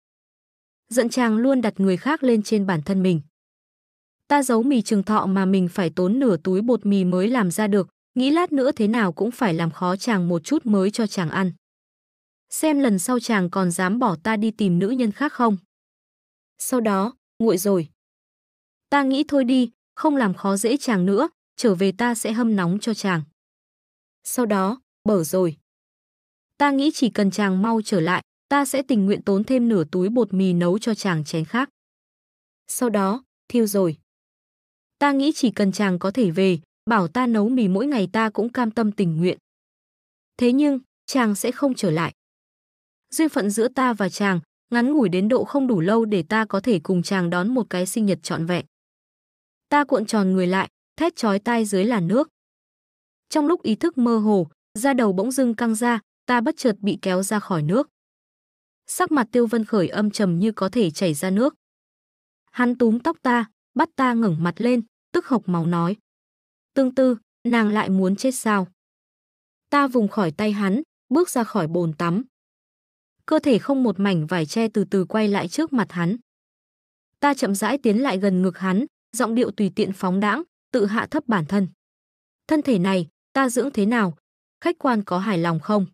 A: Giận chàng luôn đặt người khác lên trên bản thân mình. Ta giấu mì trường thọ mà mình phải tốn nửa túi bột mì mới làm ra được, nghĩ lát nữa thế nào cũng phải làm khó chàng một chút mới cho chàng ăn xem lần sau chàng còn dám bỏ ta đi tìm nữ nhân khác không. Sau đó, nguội rồi. Ta nghĩ thôi đi, không làm khó dễ chàng nữa, trở về ta sẽ hâm nóng cho chàng. Sau đó, bở rồi. Ta nghĩ chỉ cần chàng mau trở lại, ta sẽ tình nguyện tốn thêm nửa túi bột mì nấu cho chàng chén khác. Sau đó, thiêu rồi. Ta nghĩ chỉ cần chàng có thể về, bảo ta nấu mì mỗi ngày ta cũng cam tâm tình nguyện. Thế nhưng, chàng sẽ không trở lại duyên phận giữa ta và chàng, ngắn ngủi đến độ không đủ lâu để ta có thể cùng chàng đón một cái sinh nhật trọn vẹn. Ta cuộn tròn người lại, thét chói tai dưới làn nước. Trong lúc ý thức mơ hồ, da đầu bỗng dưng căng ra, ta bất chợt bị kéo ra khỏi nước. Sắc mặt Tiêu Vân Khởi âm trầm như có thể chảy ra nước. Hắn túm tóc ta, bắt ta ngẩng mặt lên, tức hộc máu nói. Tương tư, nàng lại muốn chết sao? Ta vùng khỏi tay hắn, bước ra khỏi bồn tắm cơ thể không một mảnh vải che từ từ quay lại trước mặt hắn. Ta chậm rãi tiến lại gần ngực hắn, giọng điệu tùy tiện phóng đãng, tự hạ thấp bản thân. Thân thể này, ta dưỡng thế nào? Khách quan có hài lòng không?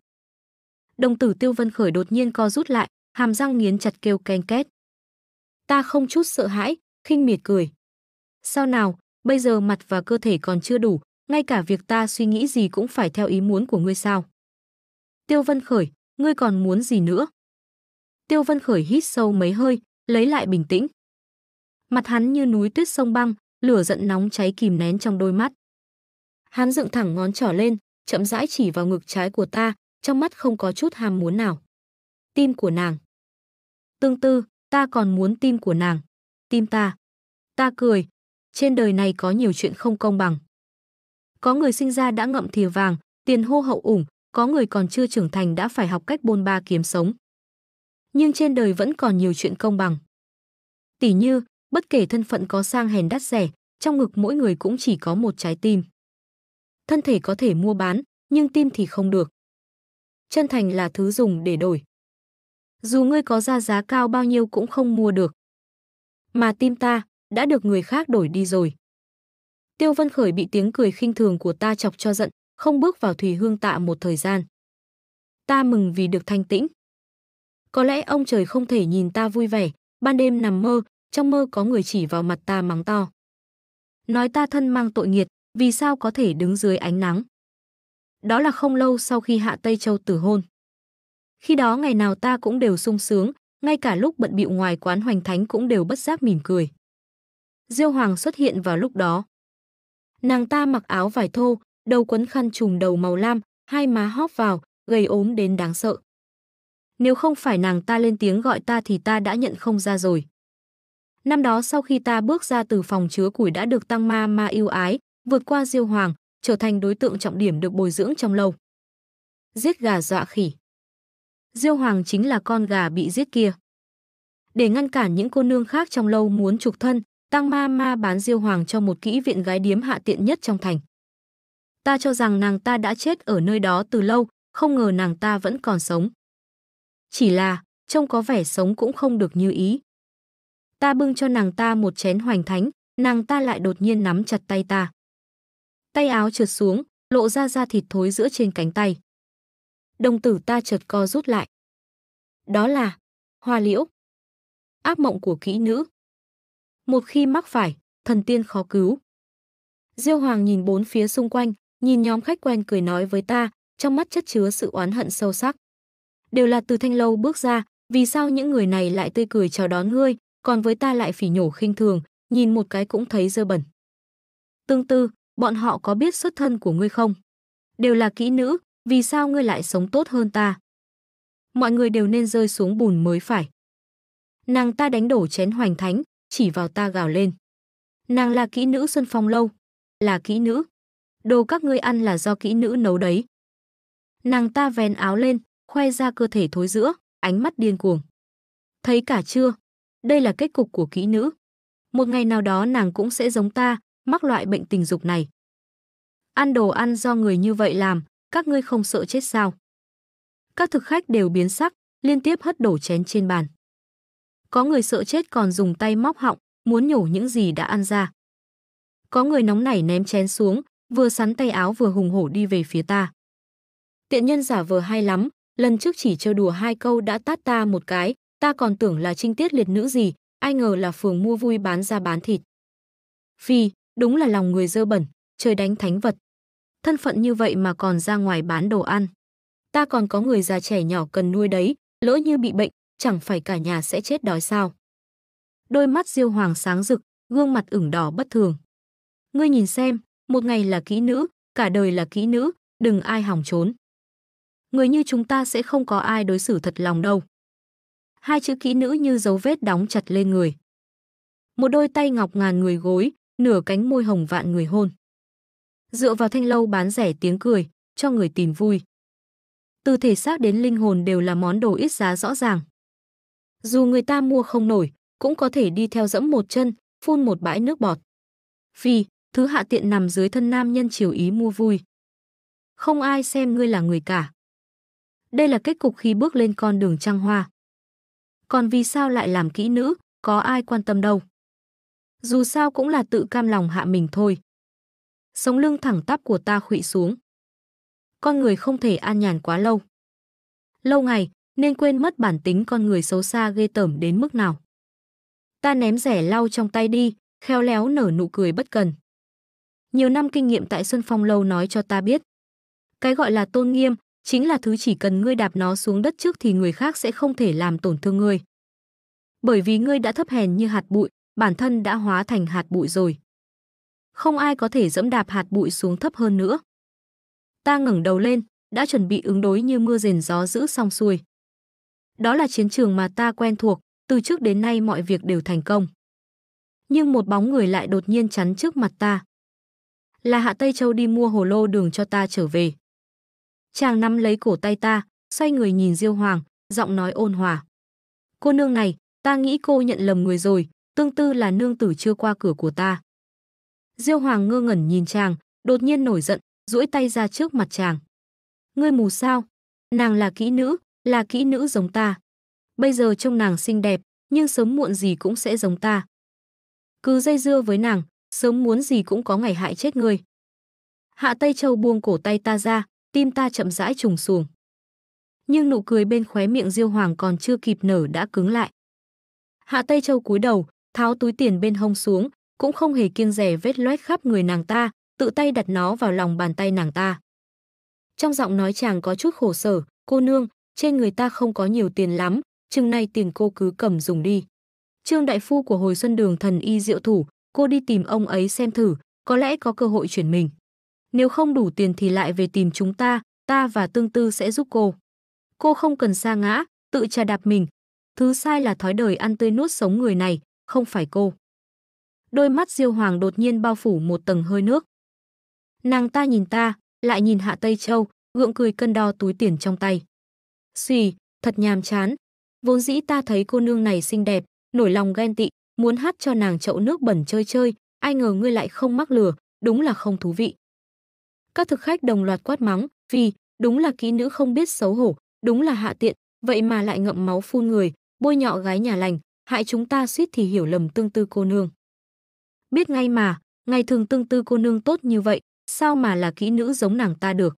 A: Đồng tử Tiêu Vân Khởi đột nhiên co rút lại, hàm răng nghiến chặt kêu ken két. Ta không chút sợ hãi, khinh miệt cười. Sao nào, bây giờ mặt và cơ thể còn chưa đủ, ngay cả việc ta suy nghĩ gì cũng phải theo ý muốn của ngươi sao? Tiêu Vân Khởi, ngươi còn muốn gì nữa? Tiêu Vân Khởi hít sâu mấy hơi, lấy lại bình tĩnh. Mặt hắn như núi tuyết sông băng, lửa giận nóng cháy kìm nén trong đôi mắt. Hắn dựng thẳng ngón trỏ lên, chậm rãi chỉ vào ngực trái của ta, trong mắt không có chút ham muốn nào. Tim của nàng. Tương tư, ta còn muốn tim của nàng. Tim ta. Ta cười. Trên đời này có nhiều chuyện không công bằng. Có người sinh ra đã ngậm thìa vàng, tiền hô hậu ủng, có người còn chưa trưởng thành đã phải học cách bôn ba kiếm sống. Nhưng trên đời vẫn còn nhiều chuyện công bằng. Tỷ như, bất kể thân phận có sang hèn đắt rẻ, trong ngực mỗi người cũng chỉ có một trái tim. Thân thể có thể mua bán, nhưng tim thì không được. Chân thành là thứ dùng để đổi. Dù ngươi có ra giá cao bao nhiêu cũng không mua được. Mà tim ta đã được người khác đổi đi rồi. Tiêu Vân Khởi bị tiếng cười khinh thường của ta chọc cho giận, không bước vào thủy Hương Tạ một thời gian. Ta mừng vì được thanh tĩnh. Có lẽ ông trời không thể nhìn ta vui vẻ, ban đêm nằm mơ, trong mơ có người chỉ vào mặt ta mắng to. Nói ta thân mang tội nghiệt, vì sao có thể đứng dưới ánh nắng. Đó là không lâu sau khi Hạ Tây Châu tử hôn. Khi đó ngày nào ta cũng đều sung sướng, ngay cả lúc bận bịu ngoài quán hoành thánh cũng đều bất giác mỉm cười. Diêu Hoàng xuất hiện vào lúc đó. Nàng ta mặc áo vải thô, đầu quấn khăn trùm đầu màu lam, hai má hóp vào, gầy ốm đến đáng sợ. Nếu không phải nàng ta lên tiếng gọi ta thì ta đã nhận không ra rồi. Năm đó sau khi ta bước ra từ phòng chứa củi đã được tăng ma ma yêu ái, vượt qua diêu hoàng, trở thành đối tượng trọng điểm được bồi dưỡng trong lâu. Giết gà dọa khỉ. Diêu hoàng chính là con gà bị giết kia. Để ngăn cản những cô nương khác trong lâu muốn trục thân, tăng ma ma bán diêu hoàng cho một kỹ viện gái điếm hạ tiện nhất trong thành. Ta cho rằng nàng ta đã chết ở nơi đó từ lâu, không ngờ nàng ta vẫn còn sống. Chỉ là, trông có vẻ sống cũng không được như ý. Ta bưng cho nàng ta một chén hoành thánh, nàng ta lại đột nhiên nắm chặt tay ta. Tay áo trượt xuống, lộ ra da thịt thối giữa trên cánh tay. Đồng tử ta chợt co rút lại. Đó là hoa liễu. Ác mộng của kỹ nữ. Một khi mắc phải, thần tiên khó cứu. Diêu Hoàng nhìn bốn phía xung quanh, Nhìn nhóm khách quen cười nói với ta, trong mắt chất chứa sự oán hận sâu sắc. Đều là từ thanh lâu bước ra, vì sao những người này lại tươi cười chào đón ngươi, còn với ta lại phỉ nhổ khinh thường, nhìn một cái cũng thấy dơ bẩn. Tương tư, bọn họ có biết xuất thân của ngươi không? Đều là kỹ nữ, vì sao ngươi lại sống tốt hơn ta? Mọi người đều nên rơi xuống bùn mới phải. Nàng ta đánh đổ chén hoành thánh, chỉ vào ta gào lên. Nàng là kỹ nữ Xuân Phong Lâu, là kỹ nữ đồ các ngươi ăn là do kỹ nữ nấu đấy. Nàng ta vén áo lên, khoe ra cơ thể thối giữa, ánh mắt điên cuồng. Thấy cả chưa? Đây là kết cục của kỹ nữ. Một ngày nào đó nàng cũng sẽ giống ta, mắc loại bệnh tình dục này. Ăn đồ ăn do người như vậy làm, các ngươi không sợ chết sao? Các thực khách đều biến sắc, liên tiếp hất đổ chén trên bàn. Có người sợ chết còn dùng tay móc họng, muốn nhổ những gì đã ăn ra. Có người nóng nảy ném chén xuống, vừa sắn tay áo vừa hùng hổ đi về phía ta. Tiện nhân giả vờ hay lắm, lần trước chỉ chơi đùa hai câu đã tát ta một cái, ta còn tưởng là trinh tiết liệt nữ gì, ai ngờ là phường mua vui bán ra bán thịt. Phi, đúng là lòng người dơ bẩn, trời đánh thánh vật. Thân phận như vậy mà còn ra ngoài bán đồ ăn. Ta còn có người già trẻ nhỏ cần nuôi đấy, lỡ như bị bệnh, chẳng phải cả nhà sẽ chết đói sao. Đôi mắt Diêu Hoàng sáng rực, gương mặt ửng đỏ bất thường. Ngươi nhìn xem, một ngày là kỹ nữ, cả đời là kỹ nữ, đừng ai hòng trốn. Người như chúng ta sẽ không có ai đối xử thật lòng đâu. Hai chữ kỹ nữ như dấu vết đóng chặt lên người. Một đôi tay ngọc ngàn người gối, nửa cánh môi hồng vạn người hôn. Dựa vào thanh lâu bán rẻ tiếng cười, cho người tìm vui. Từ thể xác đến linh hồn đều là món đồ ít giá rõ ràng. Dù người ta mua không nổi, cũng có thể đi theo dẫm một chân, phun một bãi nước bọt. phi thứ hạ tiện nằm dưới thân nam nhân chiều ý mua vui. Không ai xem ngươi là người cả. Đây là kết cục khi bước lên con đường trăng hoa. Còn vì sao lại làm kỹ nữ, có ai quan tâm đâu. Dù sao cũng là tự cam lòng hạ mình thôi. Sống lưng thẳng tắp của ta khụy xuống. Con người không thể an nhàn quá lâu. Lâu ngày, nên quên mất bản tính con người xấu xa ghê tởm đến mức nào. Ta ném rẻ lau trong tay đi, khéo léo nở nụ cười bất cần. Nhiều năm kinh nghiệm tại Xuân Phong lâu nói cho ta biết, cái gọi là tôn nghiêm chính là thứ chỉ cần ngươi đạp nó xuống đất trước thì người khác sẽ không thể làm tổn thương ngươi. Bởi vì ngươi đã thấp hèn như hạt bụi, bản thân đã hóa thành hạt bụi rồi. Không ai có thể dẫm đạp hạt bụi xuống thấp hơn nữa. Ta ngẩng đầu lên, đã chuẩn bị ứng đối như mưa rền gió giữ xong xuôi. Đó là chiến trường mà ta quen thuộc, từ trước đến nay mọi việc đều thành công. Nhưng một bóng người lại đột nhiên chắn trước mặt ta là Hạ Tây Châu đi mua hồ lô đường cho ta trở về. Chàng nắm lấy cổ tay ta, xoay người nhìn Diêu Hoàng, giọng nói ôn hòa. Cô nương này, ta nghĩ cô nhận lầm người rồi, tương tư là nương tử chưa qua cửa của ta. Diêu Hoàng ngơ ngẩn nhìn chàng, đột nhiên nổi giận, duỗi tay ra trước mặt chàng. Ngươi mù sao? Nàng là kỹ nữ, là kỹ nữ giống ta. Bây giờ trông nàng xinh đẹp, nhưng sớm muộn gì cũng sẽ giống ta. Cứ dây dưa với nàng, sớm muốn gì cũng có ngày hại chết ngươi. Hạ Tây Châu buông cổ tay ta ra, tim ta chậm rãi trùng xuồng. Nhưng nụ cười bên khóe miệng Diêu Hoàng còn chưa kịp nở đã cứng lại. Hạ Tây Châu cúi đầu, tháo túi tiền bên hông xuống, cũng không hề kiêng rẻ vết loét khắp người nàng ta, tự tay đặt nó vào lòng bàn tay nàng ta. Trong giọng nói chàng có chút khổ sở, cô nương, trên người ta không có nhiều tiền lắm, chừng nay tiền cô cứ cầm dùng đi. Trương đại phu của hồi xuân đường thần y diệu thủ, cô đi tìm ông ấy xem thử, có lẽ có cơ hội chuyển mình. Nếu không đủ tiền thì lại về tìm chúng ta, ta và tương tư sẽ giúp cô. Cô không cần xa ngã, tự trà đạp mình. Thứ sai là thói đời ăn tươi nuốt sống người này, không phải cô. Đôi mắt Diêu Hoàng đột nhiên bao phủ một tầng hơi nước. Nàng ta nhìn ta, lại nhìn Hạ Tây Châu, gượng cười cân đo túi tiền trong tay. xì thật nhàm chán. Vốn dĩ ta thấy cô nương này xinh đẹp, nổi lòng ghen tị, muốn hát cho nàng chậu nước bẩn chơi chơi, ai ngờ ngươi lại không mắc lừa, đúng là không thú vị. Các thực khách đồng loạt quát mắng, vì đúng là kỹ nữ không biết xấu hổ, đúng là hạ tiện, vậy mà lại ngậm máu phun người, bôi nhọ gái nhà lành, hại chúng ta suýt thì hiểu lầm tương tư cô nương. Biết ngay mà, ngày thường tương tư cô nương tốt như vậy, sao mà là kỹ nữ giống nàng ta được.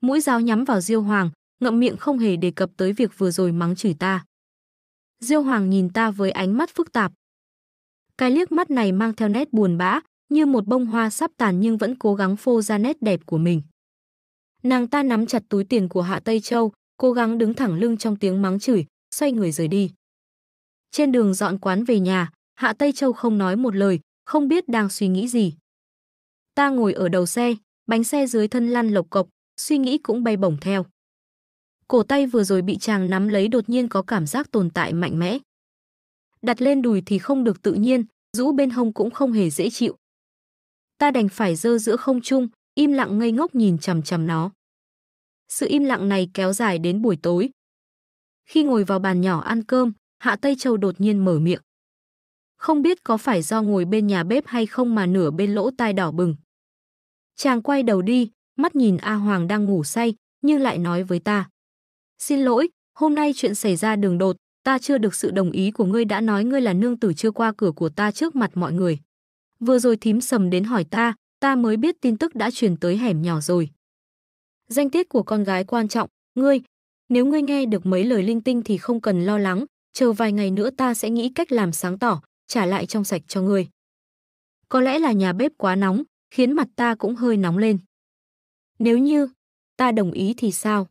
A: Mũi dao nhắm vào Diêu Hoàng, ngậm miệng không hề đề cập tới việc vừa rồi mắng chửi ta. Diêu Hoàng nhìn ta với ánh mắt phức tạp. Cái liếc mắt này mang theo nét buồn bã, như một bông hoa sắp tàn nhưng vẫn cố gắng phô ra nét đẹp của mình. Nàng ta nắm chặt túi tiền của Hạ Tây Châu, cố gắng đứng thẳng lưng trong tiếng mắng chửi, xoay người rời đi. Trên đường dọn quán về nhà, Hạ Tây Châu không nói một lời, không biết đang suy nghĩ gì. Ta ngồi ở đầu xe, bánh xe dưới thân lăn lộc cộc, suy nghĩ cũng bay bổng theo. Cổ tay vừa rồi bị chàng nắm lấy đột nhiên có cảm giác tồn tại mạnh mẽ. Đặt lên đùi thì không được tự nhiên, rũ bên hông cũng không hề dễ chịu. Ta đành phải dơ giữa không trung, im lặng ngây ngốc nhìn chằm chằm nó. Sự im lặng này kéo dài đến buổi tối. Khi ngồi vào bàn nhỏ ăn cơm, Hạ Tây Châu đột nhiên mở miệng. Không biết có phải do ngồi bên nhà bếp hay không mà nửa bên lỗ tai đỏ bừng. Chàng quay đầu đi, mắt nhìn A Hoàng đang ngủ say, nhưng lại nói với ta. Xin lỗi, hôm nay chuyện xảy ra đường đột, ta chưa được sự đồng ý của ngươi đã nói ngươi là nương tử chưa qua cửa của ta trước mặt mọi người. Vừa rồi thím sầm đến hỏi ta, ta mới biết tin tức đã truyền tới hẻm nhỏ rồi. Danh tiết của con gái quan trọng, ngươi, nếu ngươi nghe được mấy lời linh tinh thì không cần lo lắng, chờ vài ngày nữa ta sẽ nghĩ cách làm sáng tỏ, trả lại trong sạch cho ngươi. Có lẽ là nhà bếp quá nóng, khiến mặt ta cũng hơi nóng lên. Nếu như ta đồng ý thì sao?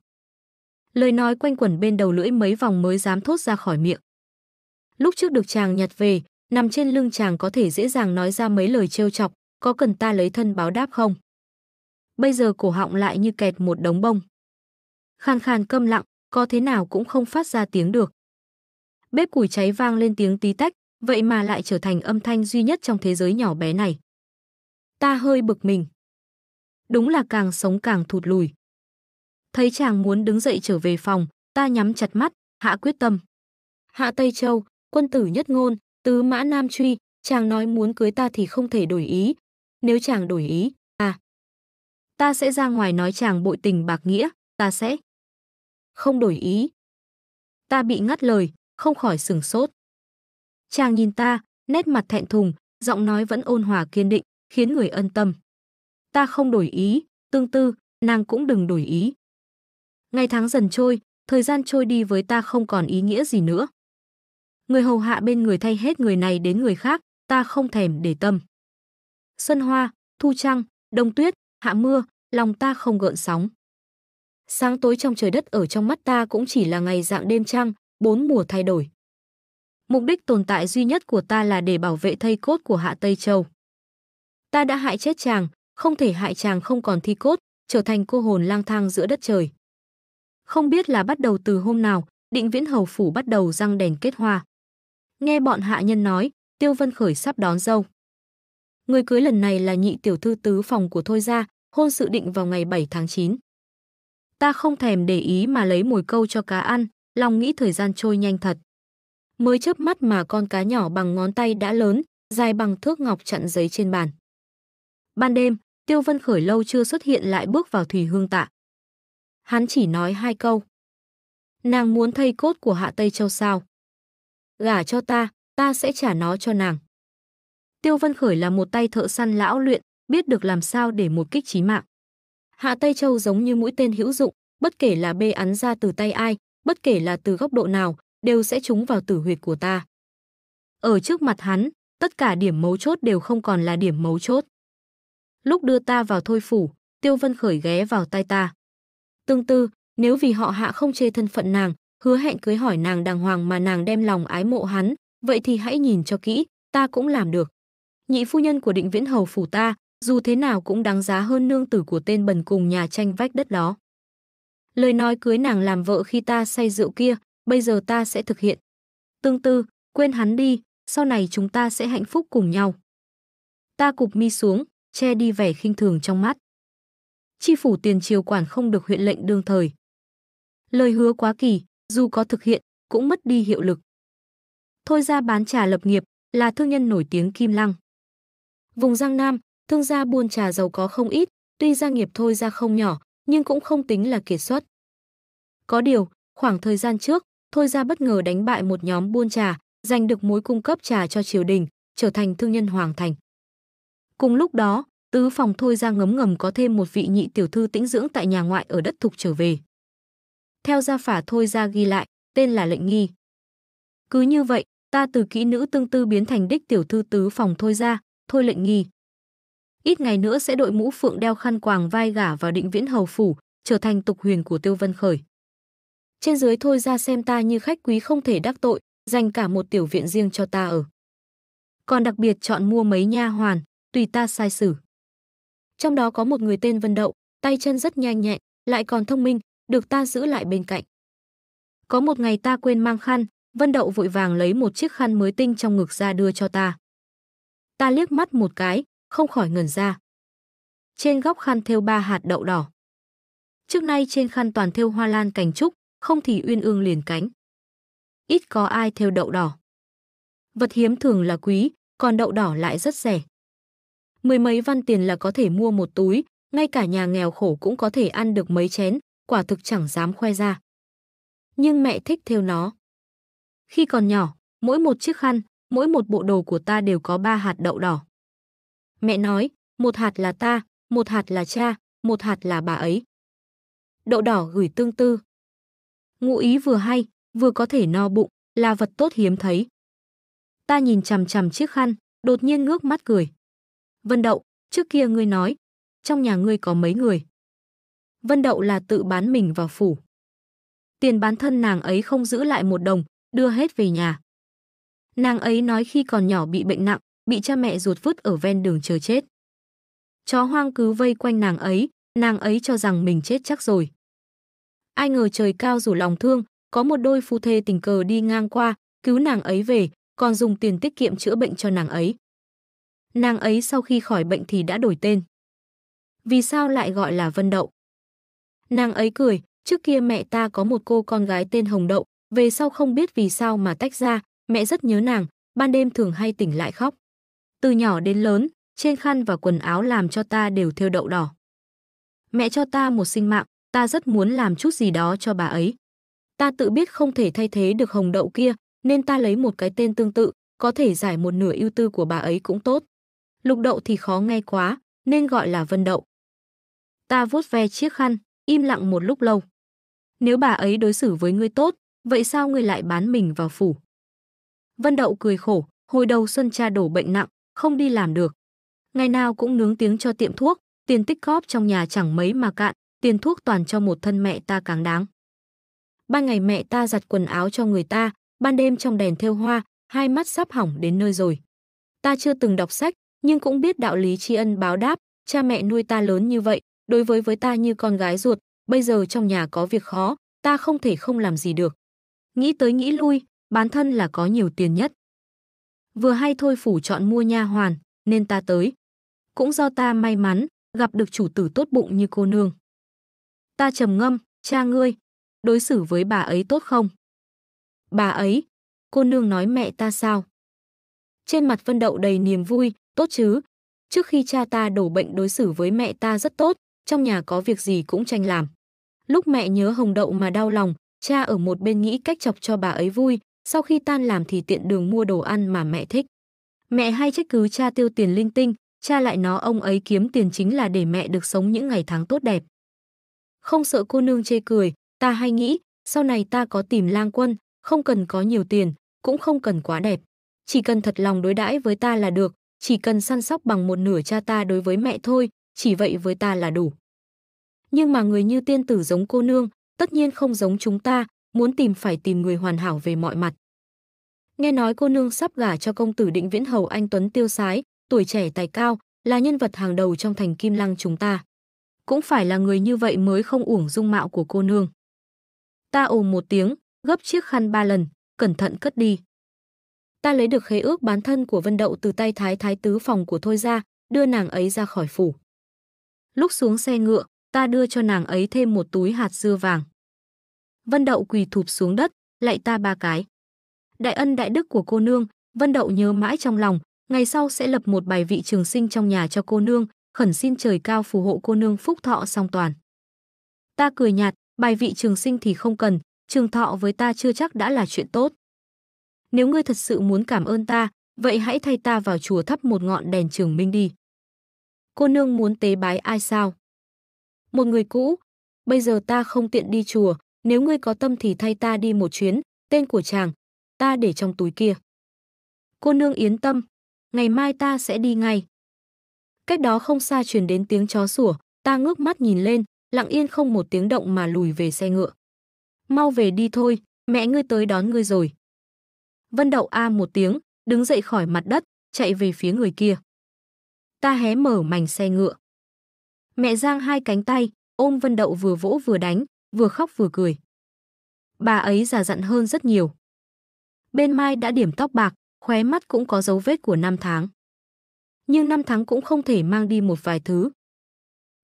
A: Lời nói quanh quẩn bên đầu lưỡi mấy vòng mới dám thốt ra khỏi miệng. Lúc trước được chàng nhặt về, nằm trên lưng chàng có thể dễ dàng nói ra mấy lời trêu chọc, có cần ta lấy thân báo đáp không? Bây giờ cổ họng lại như kẹt một đống bông. khàn khàn câm lặng, có thế nào cũng không phát ra tiếng được. Bếp củi cháy vang lên tiếng tí tách, vậy mà lại trở thành âm thanh duy nhất trong thế giới nhỏ bé này. Ta hơi bực mình. Đúng là càng sống càng thụt lùi thấy chàng muốn đứng dậy trở về phòng, ta nhắm chặt mắt, hạ quyết tâm. Hạ Tây Châu, quân tử nhất ngôn, tứ mã nam truy, chàng nói muốn cưới ta thì không thể đổi ý. Nếu chàng đổi ý, à, ta sẽ ra ngoài nói chàng bội tình bạc nghĩa, ta sẽ không đổi ý. Ta bị ngắt lời, không khỏi sừng sốt. Chàng nhìn ta, nét mặt thẹn thùng, giọng nói vẫn ôn hòa kiên định, khiến người ân tâm. Ta không đổi ý, tương tư, nàng cũng đừng đổi ý. Ngày tháng dần trôi, thời gian trôi đi với ta không còn ý nghĩa gì nữa. Người hầu hạ bên người thay hết người này đến người khác, ta không thèm để tâm. xuân hoa, thu trăng, đông tuyết, hạ mưa, lòng ta không gợn sóng. Sáng tối trong trời đất ở trong mắt ta cũng chỉ là ngày dạng đêm trăng, bốn mùa thay đổi. Mục đích tồn tại duy nhất của ta là để bảo vệ thây cốt của Hạ Tây Châu. Ta đã hại chết chàng, không thể hại chàng không còn thi cốt, trở thành cô hồn lang thang giữa đất trời. Không biết là bắt đầu từ hôm nào, định viễn hầu phủ bắt đầu răng đèn kết hoa. Nghe bọn hạ nhân nói, Tiêu Vân Khởi sắp đón dâu. Người cưới lần này là nhị tiểu thư tứ phòng của Thôi Gia, hôn sự định vào ngày 7 tháng 9. Ta không thèm để ý mà lấy mồi câu cho cá ăn, lòng nghĩ thời gian trôi nhanh thật. Mới chớp mắt mà con cá nhỏ bằng ngón tay đã lớn, dài bằng thước ngọc chặn giấy trên bàn. Ban đêm, Tiêu Vân Khởi lâu chưa xuất hiện lại bước vào Thủy Hương Tạ hắn chỉ nói hai câu. Nàng muốn thây cốt của Hạ Tây Châu sao? Gả cho ta, ta sẽ trả nó cho nàng. Tiêu Văn Khởi là một tay thợ săn lão luyện, biết được làm sao để một kích chí mạng. Hạ Tây Châu giống như mũi tên hữu dụng, bất kể là bê án ra từ tay ai, bất kể là từ góc độ nào, đều sẽ trúng vào tử huyệt của ta. Ở trước mặt hắn, tất cả điểm mấu chốt đều không còn là điểm mấu chốt. Lúc đưa ta vào thôi phủ, Tiêu Vân Khởi ghé vào tay ta. Tương tư, nếu vì họ hạ không chê thân phận nàng, hứa hẹn cưới hỏi nàng đàng hoàng mà nàng đem lòng ái mộ hắn, vậy thì hãy nhìn cho kỹ, ta cũng làm được. Nhị phu nhân của định viễn hầu phủ ta, dù thế nào cũng đáng giá hơn nương tử của tên bần cùng nhà tranh vách đất đó. Lời nói cưới nàng làm vợ khi ta say rượu kia, bây giờ ta sẽ thực hiện. Tương tư, quên hắn đi, sau này chúng ta sẽ hạnh phúc cùng nhau. Ta cụp mi xuống, che đi vẻ khinh thường trong mắt chi phủ tiền triều quản không được huyện lệnh đương thời. Lời hứa quá kỳ, dù có thực hiện, cũng mất đi hiệu lực. Thôi ra bán trà lập nghiệp, là thương nhân nổi tiếng Kim Lăng. Vùng Giang Nam, thương gia buôn trà giàu có không ít, tuy gia nghiệp thôi ra không nhỏ, nhưng cũng không tính là kiệt xuất. Có điều, khoảng thời gian trước, thôi ra bất ngờ đánh bại một nhóm buôn trà, giành được mối cung cấp trà cho triều đình, trở thành thương nhân hoàng thành. Cùng lúc đó, tứ phòng thôi ra ngấm ngầm có thêm một vị nhị tiểu thư tĩnh dưỡng tại nhà ngoại ở đất thục trở về. Theo gia phả thôi ra ghi lại, tên là lệnh nghi. Cứ như vậy, ta từ kỹ nữ tương tư biến thành đích tiểu thư tứ phòng thôi ra, thôi lệnh nghi. Ít ngày nữa sẽ đội mũ phượng đeo khăn quàng vai gả vào định viễn hầu phủ, trở thành tục huyền của Tiêu Vân Khởi. Trên dưới thôi ra xem ta như khách quý không thể đắc tội, dành cả một tiểu viện riêng cho ta ở. Còn đặc biệt chọn mua mấy nha hoàn, tùy ta sai xử. Trong đó có một người tên Vân Đậu, tay chân rất nhanh nhẹn, lại còn thông minh, được ta giữ lại bên cạnh. Có một ngày ta quên mang khăn, Vân Đậu vội vàng lấy một chiếc khăn mới tinh trong ngực ra đưa cho ta. Ta liếc mắt một cái, không khỏi ngẩn ra. Trên góc khăn thêu ba hạt đậu đỏ. Trước nay trên khăn toàn thêu hoa lan cành trúc, không thì uyên ương liền cánh. Ít có ai thêu đậu đỏ. Vật hiếm thường là quý, còn đậu đỏ lại rất rẻ mười mấy văn tiền là có thể mua một túi, ngay cả nhà nghèo khổ cũng có thể ăn được mấy chén, quả thực chẳng dám khoe ra. Nhưng mẹ thích theo nó. Khi còn nhỏ, mỗi một chiếc khăn, mỗi một bộ đồ của ta đều có ba hạt đậu đỏ. Mẹ nói, một hạt là ta, một hạt là cha, một hạt là bà ấy. Đậu đỏ gửi tương tư. Ngụ ý vừa hay, vừa có thể no bụng, là vật tốt hiếm thấy. Ta nhìn chằm chằm chiếc khăn, đột nhiên ngước mắt cười. Vân Đậu, trước kia ngươi nói, trong nhà ngươi có mấy người. Vân Đậu là tự bán mình vào phủ. Tiền bán thân nàng ấy không giữ lại một đồng, đưa hết về nhà. Nàng ấy nói khi còn nhỏ bị bệnh nặng, bị cha mẹ ruột vứt ở ven đường chờ chết. Chó hoang cứ vây quanh nàng ấy, nàng ấy cho rằng mình chết chắc rồi. Ai ngờ trời cao rủ lòng thương, có một đôi phu thê tình cờ đi ngang qua, cứu nàng ấy về, còn dùng tiền tiết kiệm chữa bệnh cho nàng ấy. Nàng ấy sau khi khỏi bệnh thì đã đổi tên. Vì sao lại gọi là Vân Đậu? Nàng ấy cười, trước kia mẹ ta có một cô con gái tên Hồng Đậu, về sau không biết vì sao mà tách ra, mẹ rất nhớ nàng, ban đêm thường hay tỉnh lại khóc. Từ nhỏ đến lớn, trên khăn và quần áo làm cho ta đều thêu đậu đỏ. Mẹ cho ta một sinh mạng, ta rất muốn làm chút gì đó cho bà ấy. Ta tự biết không thể thay thế được hồng đậu kia, nên ta lấy một cái tên tương tự, có thể giải một nửa ưu tư của bà ấy cũng tốt lục đậu thì khó nghe quá, nên gọi là vân đậu. Ta vuốt ve chiếc khăn, im lặng một lúc lâu. Nếu bà ấy đối xử với ngươi tốt, vậy sao ngươi lại bán mình vào phủ? Vân đậu cười khổ, hồi đầu xuân cha đổ bệnh nặng, không đi làm được. Ngày nào cũng nướng tiếng cho tiệm thuốc, tiền tích góp trong nhà chẳng mấy mà cạn, tiền thuốc toàn cho một thân mẹ ta càng đáng. Ban ngày mẹ ta giặt quần áo cho người ta, ban đêm trong đèn thêu hoa, hai mắt sắp hỏng đến nơi rồi. Ta chưa từng đọc sách, nhưng cũng biết đạo lý tri ân báo đáp, cha mẹ nuôi ta lớn như vậy, đối với với ta như con gái ruột, bây giờ trong nhà có việc khó, ta không thể không làm gì được. Nghĩ tới nghĩ lui, bán thân là có nhiều tiền nhất. Vừa hay thôi phủ chọn mua nha hoàn, nên ta tới. Cũng do ta may mắn, gặp được chủ tử tốt bụng như cô nương. Ta trầm ngâm, cha ngươi, đối xử với bà ấy tốt không? Bà ấy, cô nương nói mẹ ta sao? Trên mặt Vân Đậu đầy niềm vui, tốt chứ? Trước khi cha ta đổ bệnh đối xử với mẹ ta rất tốt, trong nhà có việc gì cũng tranh làm. Lúc mẹ nhớ hồng đậu mà đau lòng, cha ở một bên nghĩ cách chọc cho bà ấy vui, sau khi tan làm thì tiện đường mua đồ ăn mà mẹ thích. Mẹ hay trách cứ cha tiêu tiền linh tinh, cha lại nó ông ấy kiếm tiền chính là để mẹ được sống những ngày tháng tốt đẹp. Không sợ cô nương chê cười, ta hay nghĩ, sau này ta có tìm lang quân, không cần có nhiều tiền, cũng không cần quá đẹp. Chỉ cần thật lòng đối đãi với ta là được, chỉ cần săn sóc bằng một nửa cha ta đối với mẹ thôi, chỉ vậy với ta là đủ. Nhưng mà người như tiên tử giống cô nương, tất nhiên không giống chúng ta, muốn tìm phải tìm người hoàn hảo về mọi mặt. Nghe nói cô nương sắp gả cho công tử định viễn hầu anh Tuấn tiêu sái, tuổi trẻ tài cao, là nhân vật hàng đầu trong thành kim lăng chúng ta. Cũng phải là người như vậy mới không uổng dung mạo của cô nương. Ta ồ một tiếng, gấp chiếc khăn ba lần, cẩn thận cất đi ta lấy được khế ước bán thân của Vân Đậu từ tay Thái Thái tứ phòng của Thôi ra, đưa nàng ấy ra khỏi phủ. Lúc xuống xe ngựa, ta đưa cho nàng ấy thêm một túi hạt dưa vàng. Vân Đậu quỳ thụp xuống đất, lạy ta ba cái. Đại ân đại đức của cô nương, Vân Đậu nhớ mãi trong lòng, ngày sau sẽ lập một bài vị trường sinh trong nhà cho cô nương, khẩn xin trời cao phù hộ cô nương phúc thọ song toàn. Ta cười nhạt, bài vị trường sinh thì không cần, trường thọ với ta chưa chắc đã là chuyện tốt nếu ngươi thật sự muốn cảm ơn ta, vậy hãy thay ta vào chùa thắp một ngọn đèn trường minh đi. Cô nương muốn tế bái ai sao? Một người cũ, bây giờ ta không tiện đi chùa, nếu ngươi có tâm thì thay ta đi một chuyến, tên của chàng, ta để trong túi kia. Cô nương yên tâm, ngày mai ta sẽ đi ngay. Cách đó không xa truyền đến tiếng chó sủa, ta ngước mắt nhìn lên, lặng yên không một tiếng động mà lùi về xe ngựa. Mau về đi thôi, mẹ ngươi tới đón ngươi rồi. Vân Đậu A một tiếng, đứng dậy khỏi mặt đất, chạy về phía người kia. Ta hé mở mảnh xe ngựa. Mẹ Giang hai cánh tay, ôm Vân Đậu vừa vỗ vừa đánh, vừa khóc vừa cười. Bà ấy già dặn hơn rất nhiều. Bên Mai đã điểm tóc bạc, khóe mắt cũng có dấu vết của năm tháng. Nhưng năm tháng cũng không thể mang đi một vài thứ.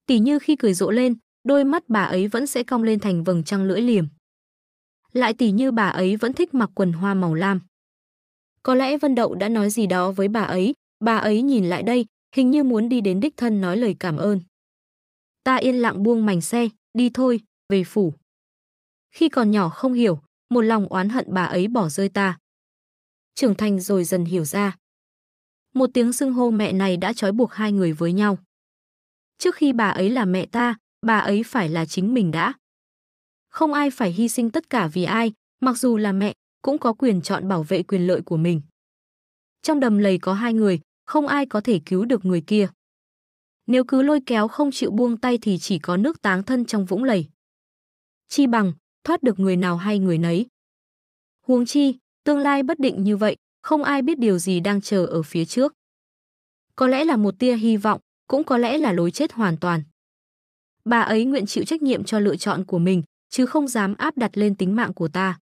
A: Tỷ như khi cười rộ lên, đôi mắt bà ấy vẫn sẽ cong lên thành vầng trăng lưỡi liềm. Lại tỷ như bà ấy vẫn thích mặc quần hoa màu lam. Có lẽ Vân Đậu đã nói gì đó với bà ấy, bà ấy nhìn lại đây, hình như muốn đi đến đích thân nói lời cảm ơn. Ta yên lặng buông mảnh xe, đi thôi, về phủ. Khi còn nhỏ không hiểu, một lòng oán hận bà ấy bỏ rơi ta. Trưởng thành rồi dần hiểu ra. Một tiếng xưng hô mẹ này đã trói buộc hai người với nhau. Trước khi bà ấy là mẹ ta, bà ấy phải là chính mình đã. Không ai phải hy sinh tất cả vì ai, mặc dù là mẹ, cũng có quyền chọn bảo vệ quyền lợi của mình. Trong đầm lầy có hai người, không ai có thể cứu được người kia. Nếu cứ lôi kéo không chịu buông tay thì chỉ có nước táng thân trong vũng lầy. Chi bằng, thoát được người nào hay người nấy. Huống chi, tương lai bất định như vậy, không ai biết điều gì đang chờ ở phía trước. Có lẽ là một tia hy vọng, cũng có lẽ là lối chết hoàn toàn. Bà ấy nguyện chịu trách nhiệm cho lựa chọn của mình, chứ không dám áp đặt lên tính mạng của ta.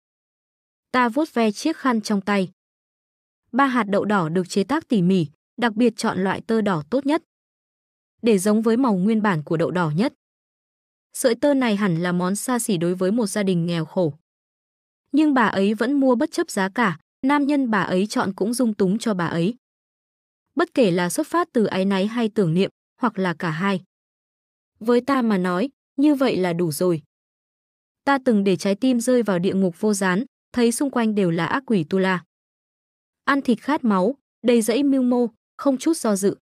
A: Ta vuốt ve chiếc khăn trong tay. Ba hạt đậu đỏ được chế tác tỉ mỉ, đặc biệt chọn loại tơ đỏ tốt nhất. Để giống với màu nguyên bản của đậu đỏ nhất. Sợi tơ này hẳn là món xa xỉ đối với một gia đình nghèo khổ. Nhưng bà ấy vẫn mua bất chấp giá cả, nam nhân bà ấy chọn cũng dung túng cho bà ấy. Bất kể là xuất phát từ ái náy hay tưởng niệm, hoặc là cả hai. Với ta mà nói, như vậy là đủ rồi. Ta từng để trái tim rơi vào địa ngục vô gián, thấy xung quanh đều là ác quỷ tu la. Ăn thịt khát máu, đầy dẫy mưu mô, không chút do dự.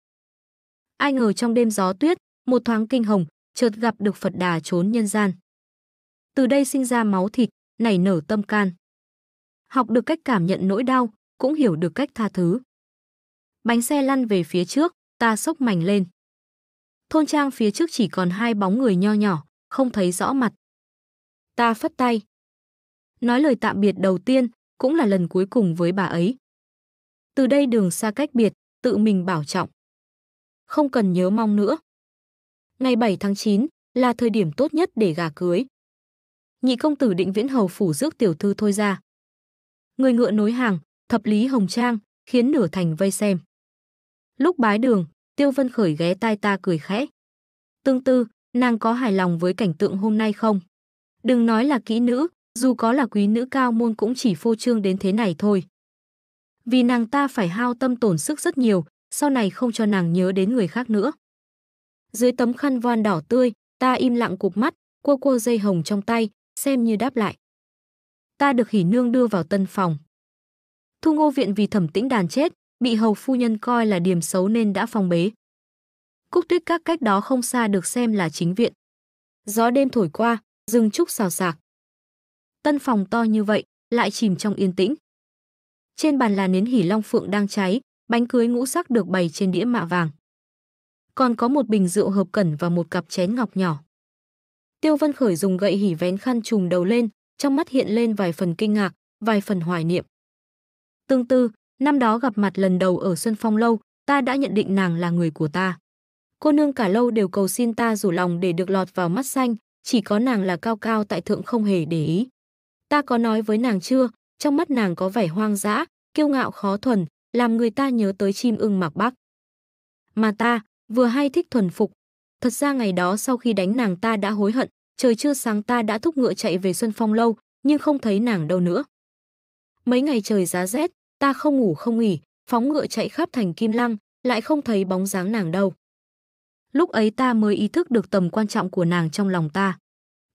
A: Ai ngờ trong đêm gió tuyết, một thoáng kinh hồng, chợt gặp được Phật Đà trốn nhân gian. Từ đây sinh ra máu thịt, nảy nở tâm can. Học được cách cảm nhận nỗi đau, cũng hiểu được cách tha thứ. Bánh xe lăn về phía trước, ta sốc mảnh lên. Thôn trang phía trước chỉ còn hai bóng người nho nhỏ, không thấy rõ mặt. Ta phất tay, nói lời tạm biệt đầu tiên, cũng là lần cuối cùng với bà ấy. Từ đây đường xa cách biệt, tự mình bảo trọng. Không cần nhớ mong nữa. Ngày 7 tháng 9 là thời điểm tốt nhất để gà cưới. Nhị công tử định viễn hầu phủ rước tiểu thư thôi ra. Người ngựa nối hàng, thập lý hồng trang, khiến nửa thành vây xem. Lúc bái đường, Tiêu Vân Khởi ghé tai ta cười khẽ. Tương tư, nàng có hài lòng với cảnh tượng hôm nay không? Đừng nói là kỹ nữ, dù có là quý nữ cao môn cũng chỉ phô trương đến thế này thôi. Vì nàng ta phải hao tâm tổn sức rất nhiều, sau này không cho nàng nhớ đến người khác nữa. Dưới tấm khăn voan đỏ tươi, ta im lặng cụp mắt, cua cua dây hồng trong tay, xem như đáp lại. Ta được hỉ nương đưa vào tân phòng. Thu ngô viện vì thẩm tĩnh đàn chết, bị hầu phu nhân coi là điểm xấu nên đã phòng bế. Cúc tuyết các cách đó không xa được xem là chính viện. Gió đêm thổi qua, rừng trúc xào xạc. Tân phòng to như vậy, lại chìm trong yên tĩnh. Trên bàn là nến hỉ long phượng đang cháy, bánh cưới ngũ sắc được bày trên đĩa mạ vàng. Còn có một bình rượu hợp cẩn và một cặp chén ngọc nhỏ. Tiêu Vân Khởi dùng gậy hỉ vén khăn trùm đầu lên, trong mắt hiện lên vài phần kinh ngạc, vài phần hoài niệm. Tương tư, năm đó gặp mặt lần đầu ở Xuân Phong Lâu, ta đã nhận định nàng là người của ta. Cô nương cả lâu đều cầu xin ta rủ lòng để được lọt vào mắt xanh, chỉ có nàng là cao cao tại thượng không hề để ý. Ta có nói với nàng chưa, trong mắt nàng có vẻ hoang dã, kiêu ngạo khó thuần, làm người ta nhớ tới chim ưng mạc bắc. Mà ta, vừa hay thích thuần phục. Thật ra ngày đó sau khi đánh nàng ta đã hối hận, trời chưa sáng ta đã thúc ngựa chạy về Xuân Phong lâu, nhưng không thấy nàng đâu nữa. Mấy ngày trời giá rét, ta không ngủ không nghỉ, phóng ngựa chạy khắp thành Kim Lăng, lại không thấy bóng dáng nàng đâu. Lúc ấy ta mới ý thức được tầm quan trọng của nàng trong lòng ta.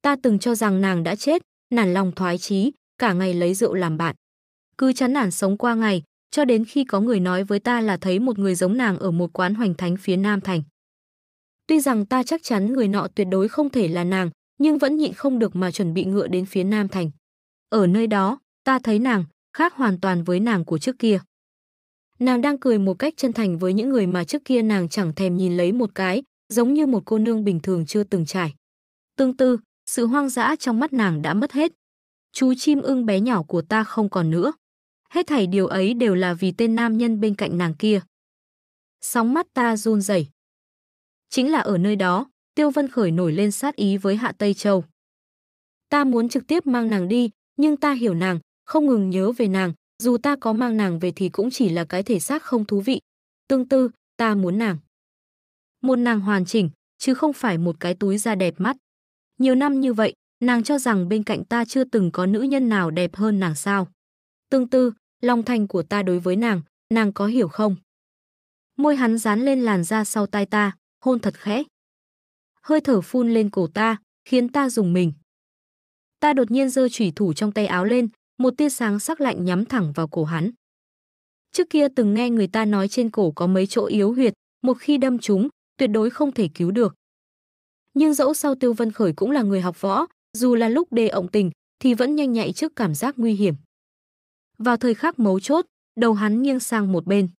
A: Ta từng cho rằng nàng đã chết, nản lòng thoái chí, cả ngày lấy rượu làm bạn. Cứ chán nản sống qua ngày, cho đến khi có người nói với ta là thấy một người giống nàng ở một quán hoành thánh phía Nam Thành. Tuy rằng ta chắc chắn người nọ tuyệt đối không thể là nàng, nhưng vẫn nhịn không được mà chuẩn bị ngựa đến phía Nam Thành. Ở nơi đó, ta thấy nàng, khác hoàn toàn với nàng của trước kia. Nàng đang cười một cách chân thành với những người mà trước kia nàng chẳng thèm nhìn lấy một cái, giống như một cô nương bình thường chưa từng trải. Tương tư, sự hoang dã trong mắt nàng đã mất hết. Chú chim ưng bé nhỏ của ta không còn nữa. Hết thảy điều ấy đều là vì tên nam nhân bên cạnh nàng kia. Sóng mắt ta run rẩy. Chính là ở nơi đó, Tiêu Vân Khởi nổi lên sát ý với Hạ Tây Châu. Ta muốn trực tiếp mang nàng đi, nhưng ta hiểu nàng, không ngừng nhớ về nàng, dù ta có mang nàng về thì cũng chỉ là cái thể xác không thú vị. Tương tư, ta muốn nàng. Một nàng hoàn chỉnh, chứ không phải một cái túi da đẹp mắt. Nhiều năm như vậy, nàng cho rằng bên cạnh ta chưa từng có nữ nhân nào đẹp hơn nàng sao. Tương tư, lòng thành của ta đối với nàng, nàng có hiểu không? Môi hắn dán lên làn da sau tai ta, hôn thật khẽ. Hơi thở phun lên cổ ta, khiến ta dùng mình. Ta đột nhiên giơ chủy thủ trong tay áo lên, một tia sáng sắc lạnh nhắm thẳng vào cổ hắn. Trước kia từng nghe người ta nói trên cổ có mấy chỗ yếu huyệt, một khi đâm chúng, tuyệt đối không thể cứu được nhưng dẫu sau Tiêu Vân Khởi cũng là người học võ, dù là lúc đề ổng tình thì vẫn nhanh nhạy trước cảm giác nguy hiểm. Vào thời khắc mấu chốt, đầu hắn nghiêng sang một bên.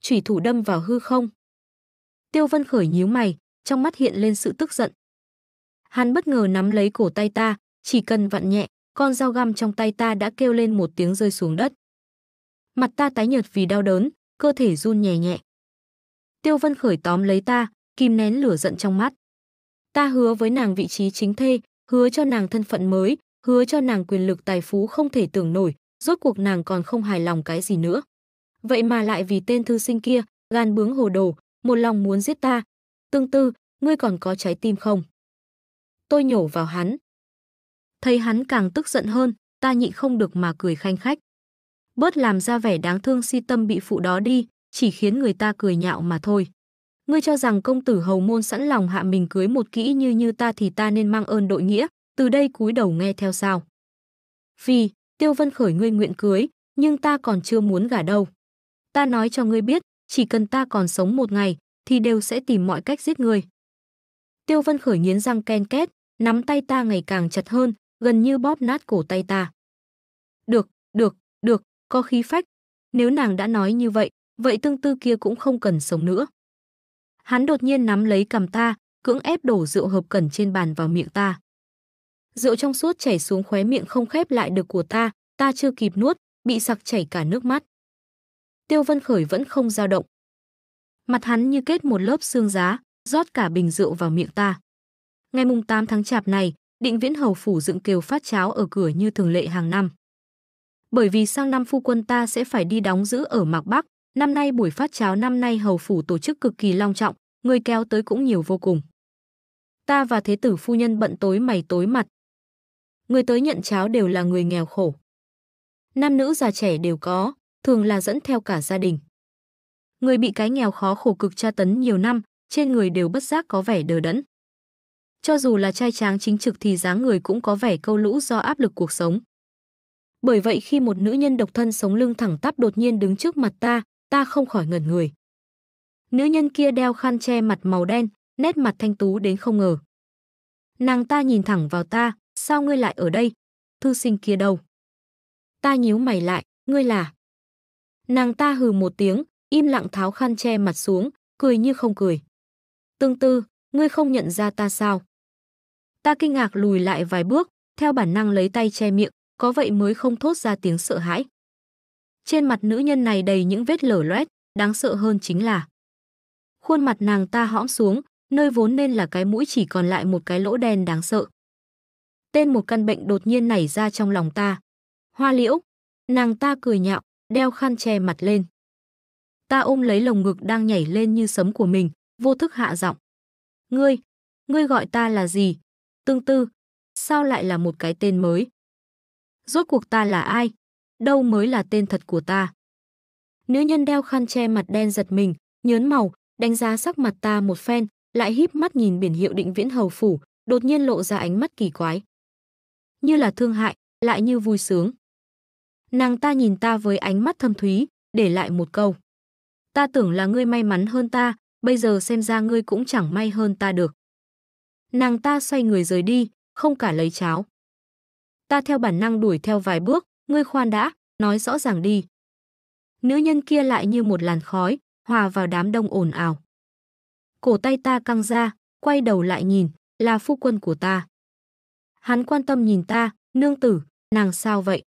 A: Chủy thủ đâm vào hư không. Tiêu Vân Khởi nhíu mày, trong mắt hiện lên sự tức giận. Hắn bất ngờ nắm lấy cổ tay ta, chỉ cần vặn nhẹ, con dao găm trong tay ta đã kêu lên một tiếng rơi xuống đất. Mặt ta tái nhợt vì đau đớn, cơ thể run nhẹ nhẹ. Tiêu Vân Khởi tóm lấy ta, kìm nén lửa giận trong mắt. Ta hứa với nàng vị trí chính thê, hứa cho nàng thân phận mới, hứa cho nàng quyền lực tài phú không thể tưởng nổi, rốt cuộc nàng còn không hài lòng cái gì nữa. Vậy mà lại vì tên thư sinh kia, gan bướng hồ đồ, một lòng muốn giết ta. Tương tư, ngươi còn có trái tim không? Tôi nhổ vào hắn. Thấy hắn càng tức giận hơn, ta nhịn không được mà cười khanh khách. Bớt làm ra vẻ đáng thương si tâm bị phụ đó đi, chỉ khiến người ta cười nhạo mà thôi ngươi cho rằng công tử hầu môn sẵn lòng hạ mình cưới một kỹ như như ta thì ta nên mang ơn đội nghĩa, từ đây cúi đầu nghe theo sao. Vì, tiêu vân khởi ngươi nguyện cưới, nhưng ta còn chưa muốn gả đâu. Ta nói cho ngươi biết, chỉ cần ta còn sống một ngày, thì đều sẽ tìm mọi cách giết ngươi. Tiêu vân khởi nghiến răng ken két, nắm tay ta ngày càng chặt hơn, gần như bóp nát cổ tay ta. Được, được, được, có khí phách. Nếu nàng đã nói như vậy, vậy tương tư kia cũng không cần sống nữa. Hắn đột nhiên nắm lấy cầm ta, cưỡng ép đổ rượu hợp cẩn trên bàn vào miệng ta. Rượu trong suốt chảy xuống khóe miệng không khép lại được của ta, ta chưa kịp nuốt, bị sặc chảy cả nước mắt. Tiêu Vân Khởi vẫn không dao động. Mặt hắn như kết một lớp xương giá, rót cả bình rượu vào miệng ta. Ngày mùng 8 tháng chạp này, Định Viễn Hầu phủ dựng kiều phát cháo ở cửa như thường lệ hàng năm. Bởi vì sang năm phu quân ta sẽ phải đi đóng giữ ở Mạc Bắc, Năm nay buổi phát cháo năm nay hầu phủ tổ chức cực kỳ long trọng, người kéo tới cũng nhiều vô cùng. Ta và thế tử phu nhân bận tối mày tối mặt. Người tới nhận cháo đều là người nghèo khổ. Nam nữ già trẻ đều có, thường là dẫn theo cả gia đình. Người bị cái nghèo khó khổ cực tra tấn nhiều năm, trên người đều bất giác có vẻ đờ đẫn. Cho dù là trai tráng chính trực thì dáng người cũng có vẻ câu lũ do áp lực cuộc sống. Bởi vậy khi một nữ nhân độc thân sống lưng thẳng tắp đột nhiên đứng trước mặt ta, ta không khỏi ngẩn người. Nữ nhân kia đeo khăn che mặt màu đen, nét mặt thanh tú đến không ngờ. Nàng ta nhìn thẳng vào ta, sao ngươi lại ở đây? Thư sinh kia đâu? Ta nhíu mày lại, ngươi là? Nàng ta hừ một tiếng, im lặng tháo khăn che mặt xuống, cười như không cười. Tương tư, ngươi không nhận ra ta sao? Ta kinh ngạc lùi lại vài bước, theo bản năng lấy tay che miệng, có vậy mới không thốt ra tiếng sợ hãi. Trên mặt nữ nhân này đầy những vết lở loét, đáng sợ hơn chính là khuôn mặt nàng ta hõm xuống, nơi vốn nên là cái mũi chỉ còn lại một cái lỗ đen đáng sợ. Tên một căn bệnh đột nhiên nảy ra trong lòng ta. Hoa liễu, nàng ta cười nhạo, đeo khăn che mặt lên. Ta ôm lấy lồng ngực đang nhảy lên như sấm của mình, vô thức hạ giọng. Ngươi, ngươi gọi ta là gì? Tương tư, sao lại là một cái tên mới? Rốt cuộc ta là ai? đâu mới là tên thật của ta. Nữ nhân đeo khăn che mặt đen giật mình, nhớn màu, đánh giá sắc mặt ta một phen, lại híp mắt nhìn biển hiệu định viễn hầu phủ, đột nhiên lộ ra ánh mắt kỳ quái. Như là thương hại, lại như vui sướng. Nàng ta nhìn ta với ánh mắt thâm thúy, để lại một câu. Ta tưởng là ngươi may mắn hơn ta, bây giờ xem ra ngươi cũng chẳng may hơn ta được. Nàng ta xoay người rời đi, không cả lấy cháo. Ta theo bản năng đuổi theo vài bước, ngươi khoan đã, nói rõ ràng đi. Nữ nhân kia lại như một làn khói, hòa vào đám đông ồn ào. Cổ tay ta căng ra, quay đầu lại nhìn, là phu quân của ta. Hắn quan tâm nhìn ta, nương tử, nàng sao vậy?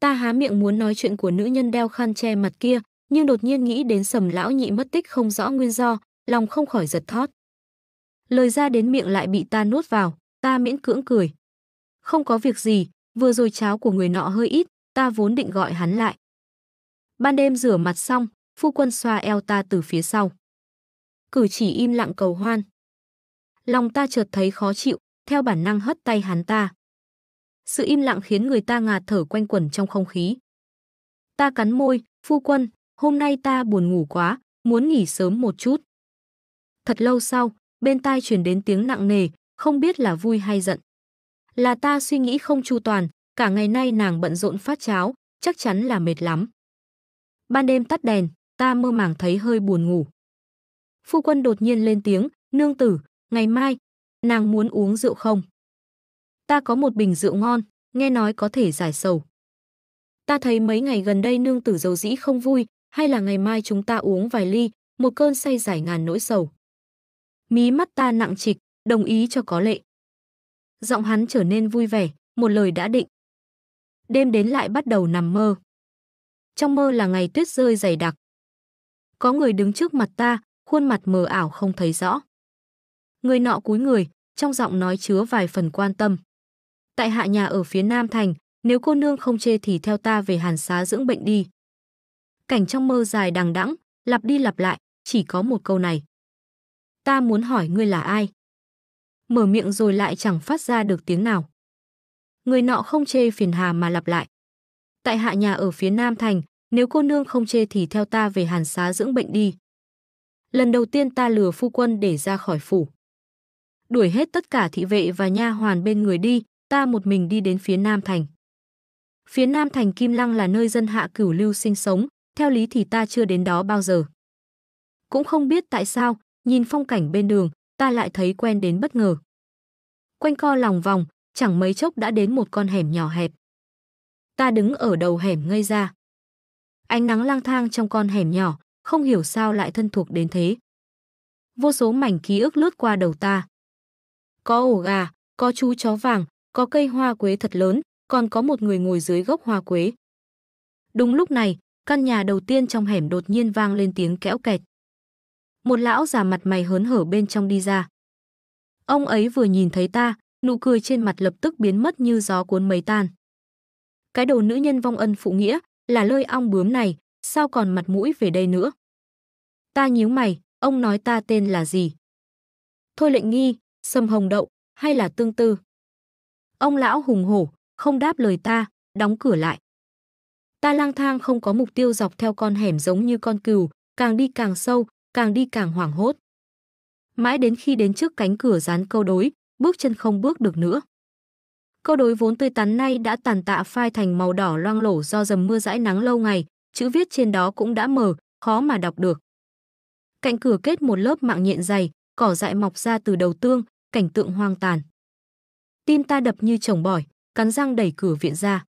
A: Ta há miệng muốn nói chuyện của nữ nhân đeo khăn che mặt kia, nhưng đột nhiên nghĩ đến sầm lão nhị mất tích không rõ nguyên do, lòng không khỏi giật thót. Lời ra đến miệng lại bị ta nuốt vào, ta miễn cưỡng cười. Không có việc gì, vừa rồi cháo của người nọ hơi ít, ta vốn định gọi hắn lại. Ban đêm rửa mặt xong, phu quân xoa eo ta từ phía sau. Cử chỉ im lặng cầu hoan. Lòng ta chợt thấy khó chịu, theo bản năng hất tay hắn ta. Sự im lặng khiến người ta ngạt thở quanh quẩn trong không khí. Ta cắn môi, phu quân, hôm nay ta buồn ngủ quá, muốn nghỉ sớm một chút. Thật lâu sau, bên tai truyền đến tiếng nặng nề, không biết là vui hay giận. Là ta suy nghĩ không chu toàn, cả ngày nay nàng bận rộn phát cháo, chắc chắn là mệt lắm. Ban đêm tắt đèn, ta mơ màng thấy hơi buồn ngủ. Phu quân đột nhiên lên tiếng, nương tử, ngày mai, nàng muốn uống rượu không? Ta có một bình rượu ngon, nghe nói có thể giải sầu. Ta thấy mấy ngày gần đây nương tử dầu dĩ không vui, hay là ngày mai chúng ta uống vài ly, một cơn say giải ngàn nỗi sầu. Mí mắt ta nặng trịch, đồng ý cho có lệ giọng hắn trở nên vui vẻ, một lời đã định. Đêm đến lại bắt đầu nằm mơ. Trong mơ là ngày tuyết rơi dày đặc. Có người đứng trước mặt ta, khuôn mặt mờ ảo không thấy rõ. Người nọ cúi người, trong giọng nói chứa vài phần quan tâm. Tại hạ nhà ở phía Nam Thành, nếu cô nương không chê thì theo ta về hàn xá dưỡng bệnh đi. Cảnh trong mơ dài đằng đẵng, lặp đi lặp lại, chỉ có một câu này. Ta muốn hỏi ngươi là ai? mở miệng rồi lại chẳng phát ra được tiếng nào. Người nọ không chê phiền hà mà lặp lại. Tại hạ nhà ở phía Nam Thành, nếu cô nương không chê thì theo ta về hàn xá dưỡng bệnh đi. Lần đầu tiên ta lừa phu quân để ra khỏi phủ. Đuổi hết tất cả thị vệ và nha hoàn bên người đi, ta một mình đi đến phía Nam Thành. Phía Nam Thành Kim Lăng là nơi dân hạ cửu lưu sinh sống, theo lý thì ta chưa đến đó bao giờ. Cũng không biết tại sao, nhìn phong cảnh bên đường, ta lại thấy quen đến bất ngờ. Quanh co lòng vòng, chẳng mấy chốc đã đến một con hẻm nhỏ hẹp. Ta đứng ở đầu hẻm ngây ra. Ánh nắng lang thang trong con hẻm nhỏ, không hiểu sao lại thân thuộc đến thế. Vô số mảnh ký ức lướt qua đầu ta. Có ổ gà, có chú chó vàng, có cây hoa quế thật lớn, còn có một người ngồi dưới gốc hoa quế. Đúng lúc này, căn nhà đầu tiên trong hẻm đột nhiên vang lên tiếng kẽo kẹt một lão già mặt mày hớn hở bên trong đi ra. Ông ấy vừa nhìn thấy ta, nụ cười trên mặt lập tức biến mất như gió cuốn mây tan. Cái đồ nữ nhân vong ân phụ nghĩa, là lơi ong bướm này, sao còn mặt mũi về đây nữa? Ta nhíu mày, ông nói ta tên là gì? Thôi lệnh nghi, sâm hồng đậu, hay là tương tư? Ông lão hùng hổ, không đáp lời ta, đóng cửa lại. Ta lang thang không có mục tiêu dọc theo con hẻm giống như con cừu, càng đi càng sâu, càng đi càng hoảng hốt. Mãi đến khi đến trước cánh cửa dán câu đối, bước chân không bước được nữa. Câu đối vốn tươi tắn nay đã tàn tạ phai thành màu đỏ loang lổ do dầm mưa dãi nắng lâu ngày, chữ viết trên đó cũng đã mờ, khó mà đọc được. Cạnh cửa kết một lớp mạng nhện dày, cỏ dại mọc ra từ đầu tương, cảnh tượng hoang tàn. Tim ta đập như chồng bỏi, cắn răng đẩy cửa viện ra.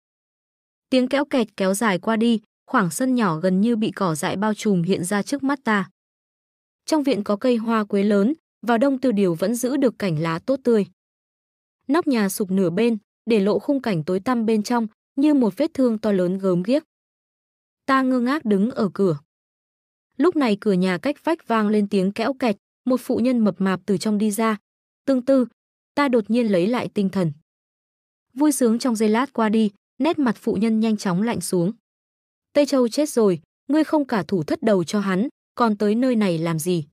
A: Tiếng kéo kẹt kéo dài qua đi, khoảng sân nhỏ gần như bị cỏ dại bao trùm hiện ra trước mắt ta. Trong viện có cây hoa quế lớn, vào đông tiêu điều vẫn giữ được cảnh lá tốt tươi. Nóc nhà sụp nửa bên, để lộ khung cảnh tối tăm bên trong, như một vết thương to lớn gớm ghiếc. Ta ngơ ngác đứng ở cửa. Lúc này cửa nhà cách vách vang lên tiếng kẽo kẹt, một phụ nhân mập mạp từ trong đi ra. Tương tư, ta đột nhiên lấy lại tinh thần. Vui sướng trong giây lát qua đi, nét mặt phụ nhân nhanh chóng lạnh xuống. Tây Châu chết rồi, ngươi không cả thủ thất đầu cho hắn, còn tới nơi này làm gì?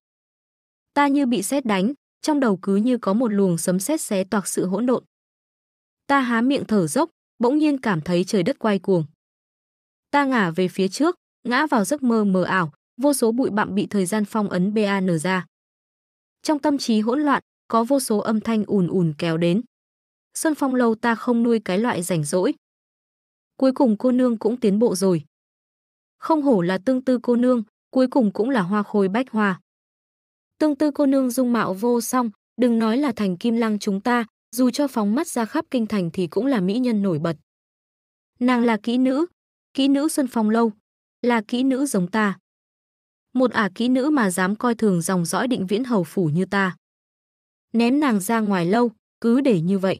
A: Ta như bị sét đánh, trong đầu cứ như có một luồng sấm sét xé toạc sự hỗn độn. Ta há miệng thở dốc, bỗng nhiên cảm thấy trời đất quay cuồng. Ta ngả về phía trước, ngã vào giấc mơ mờ ảo, vô số bụi bặm bị thời gian phong ấn BAN ra. Trong tâm trí hỗn loạn, có vô số âm thanh ùn ùn kéo đến. Xuân Phong lâu ta không nuôi cái loại rảnh rỗi. Cuối cùng cô nương cũng tiến bộ rồi. Không hổ là tương tư cô nương, cuối cùng cũng là hoa khôi bách hoa. Tương tư cô nương dung mạo vô song, đừng nói là thành kim lăng chúng ta, dù cho phóng mắt ra khắp kinh thành thì cũng là mỹ nhân nổi bật. Nàng là kỹ nữ, kỹ nữ Xuân Phong Lâu, là kỹ nữ giống ta. Một ả kỹ nữ mà dám coi thường dòng dõi định viễn hầu phủ như ta. Ném nàng ra ngoài lâu, cứ để như vậy.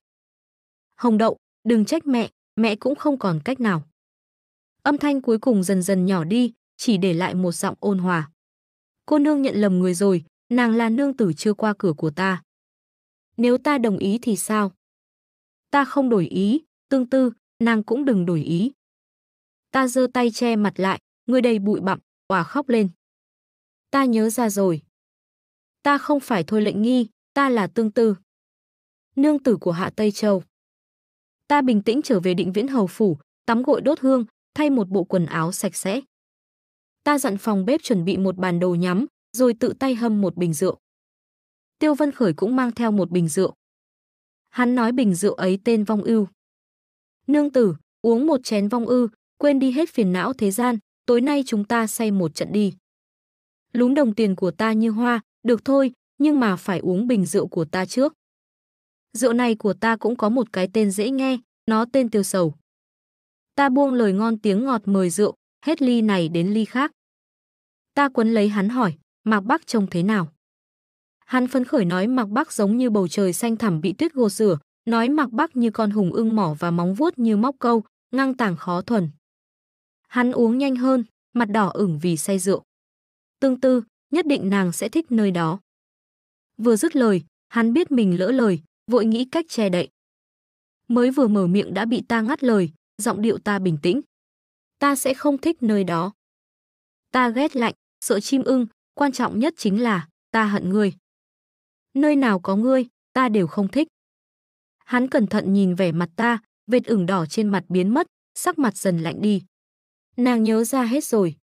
A: Hồng đậu, đừng trách mẹ, mẹ cũng không còn cách nào. Âm thanh cuối cùng dần dần nhỏ đi, chỉ để lại một giọng ôn hòa. Cô nương nhận lầm người rồi, nàng là nương tử chưa qua cửa của ta. Nếu ta đồng ý thì sao? Ta không đổi ý, tương tư, nàng cũng đừng đổi ý. Ta giơ tay che mặt lại, người đầy bụi bặm, quả khóc lên. Ta nhớ ra rồi. Ta không phải thôi lệnh nghi, ta là tương tư. Nương tử của Hạ Tây Châu. Ta bình tĩnh trở về định viễn hầu phủ, tắm gội đốt hương, thay một bộ quần áo sạch sẽ ta dặn phòng bếp chuẩn bị một bàn đồ nhắm, rồi tự tay hâm một bình rượu. Tiêu Vân Khởi cũng mang theo một bình rượu. Hắn nói bình rượu ấy tên Vong Ưu. Nương tử, uống một chén Vong Ưu, quên đi hết phiền não thế gian, tối nay chúng ta say một trận đi. Lúng đồng tiền của ta như hoa, được thôi, nhưng mà phải uống bình rượu của ta trước. Rượu này của ta cũng có một cái tên dễ nghe, nó tên tiêu sầu. Ta buông lời ngon tiếng ngọt mời rượu, hết ly này đến ly khác. Ta quấn lấy hắn hỏi, Mạc Bắc trông thế nào? Hắn phấn khởi nói Mạc Bắc giống như bầu trời xanh thẳm bị tuyết gột rửa, nói Mạc Bắc như con hùng ưng mỏ và móng vuốt như móc câu, ngang tàng khó thuần. Hắn uống nhanh hơn, mặt đỏ ửng vì say rượu. Tương tư, nhất định nàng sẽ thích nơi đó. Vừa dứt lời, hắn biết mình lỡ lời, vội nghĩ cách che đậy. Mới vừa mở miệng đã bị ta ngắt lời, giọng điệu ta bình tĩnh ta sẽ không thích nơi đó. Ta ghét lạnh, sợ chim ưng, quan trọng nhất chính là ta hận ngươi. Nơi nào có ngươi, ta đều không thích. Hắn cẩn thận nhìn vẻ mặt ta, vệt ửng đỏ trên mặt biến mất, sắc mặt dần lạnh đi. Nàng nhớ ra hết rồi.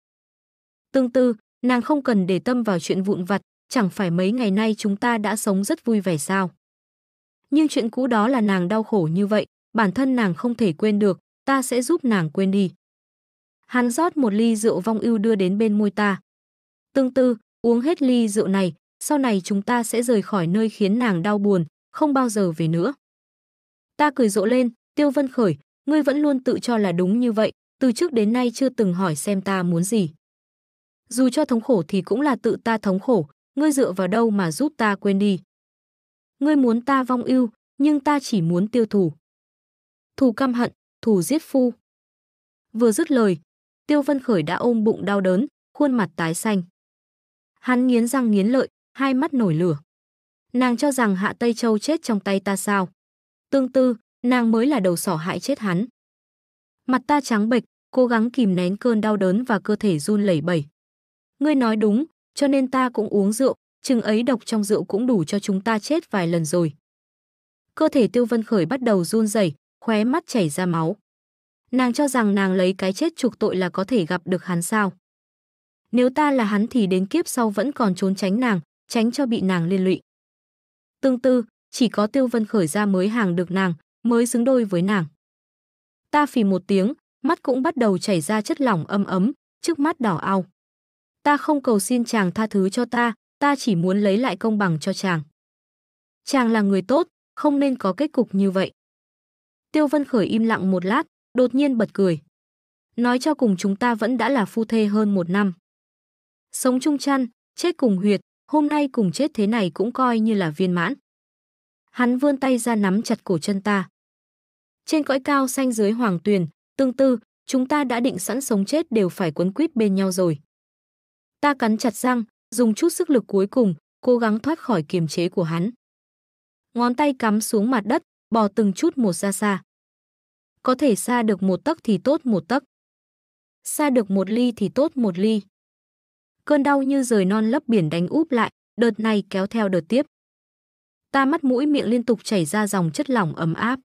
A: Tương tư, nàng không cần để tâm vào chuyện vụn vặt, chẳng phải mấy ngày nay chúng ta đã sống rất vui vẻ sao. Nhưng chuyện cũ đó là nàng đau khổ như vậy, bản thân nàng không thể quên được, ta sẽ giúp nàng quên đi hắn rót một ly rượu vong ưu đưa đến bên môi ta. Tương tư, uống hết ly rượu này, sau này chúng ta sẽ rời khỏi nơi khiến nàng đau buồn, không bao giờ về nữa. Ta cười rộ lên, tiêu vân khởi, ngươi vẫn luôn tự cho là đúng như vậy, từ trước đến nay chưa từng hỏi xem ta muốn gì. Dù cho thống khổ thì cũng là tự ta thống khổ, ngươi dựa vào đâu mà giúp ta quên đi. Ngươi muốn ta vong ưu, nhưng ta chỉ muốn tiêu thù. Thù căm hận, thù giết phu. Vừa dứt lời, Tiêu Vân Khởi đã ôm bụng đau đớn, khuôn mặt tái xanh. Hắn nghiến răng nghiến lợi, hai mắt nổi lửa. Nàng cho rằng Hạ Tây Châu chết trong tay ta sao? Tương tư, nàng mới là đầu sỏ hại chết hắn. Mặt ta trắng bệch, cố gắng kìm nén cơn đau đớn và cơ thể run lẩy bẩy. Ngươi nói đúng, cho nên ta cũng uống rượu, chừng ấy độc trong rượu cũng đủ cho chúng ta chết vài lần rồi. Cơ thể Tiêu Vân Khởi bắt đầu run rẩy, khóe mắt chảy ra máu. Nàng cho rằng nàng lấy cái chết trục tội là có thể gặp được hắn sao. Nếu ta là hắn thì đến kiếp sau vẫn còn trốn tránh nàng, tránh cho bị nàng liên lụy. Tương tư, chỉ có Tiêu Vân khởi ra mới hàng được nàng, mới xứng đôi với nàng. Ta phì một tiếng, mắt cũng bắt đầu chảy ra chất lỏng âm ấm, trước mắt đỏ ao. Ta không cầu xin chàng tha thứ cho ta, ta chỉ muốn lấy lại công bằng cho chàng. Chàng là người tốt, không nên có kết cục như vậy. Tiêu Vân Khởi im lặng một lát, Đột nhiên bật cười. Nói cho cùng chúng ta vẫn đã là phu thê hơn một năm. Sống chung chăn, chết cùng huyệt, hôm nay cùng chết thế này cũng coi như là viên mãn. Hắn vươn tay ra nắm chặt cổ chân ta. Trên cõi cao xanh dưới hoàng tuyền, tương tư, chúng ta đã định sẵn sống chết đều phải quấn quýt bên nhau rồi. Ta cắn chặt răng, dùng chút sức lực cuối cùng, cố gắng thoát khỏi kiềm chế của hắn. Ngón tay cắm xuống mặt đất, bò từng chút một ra xa có thể xa được một tấc thì tốt một tấc. Xa được một ly thì tốt một ly. Cơn đau như rời non lấp biển đánh úp lại, đợt này kéo theo đợt tiếp. Ta mắt mũi miệng liên tục chảy ra dòng chất lỏng ấm áp.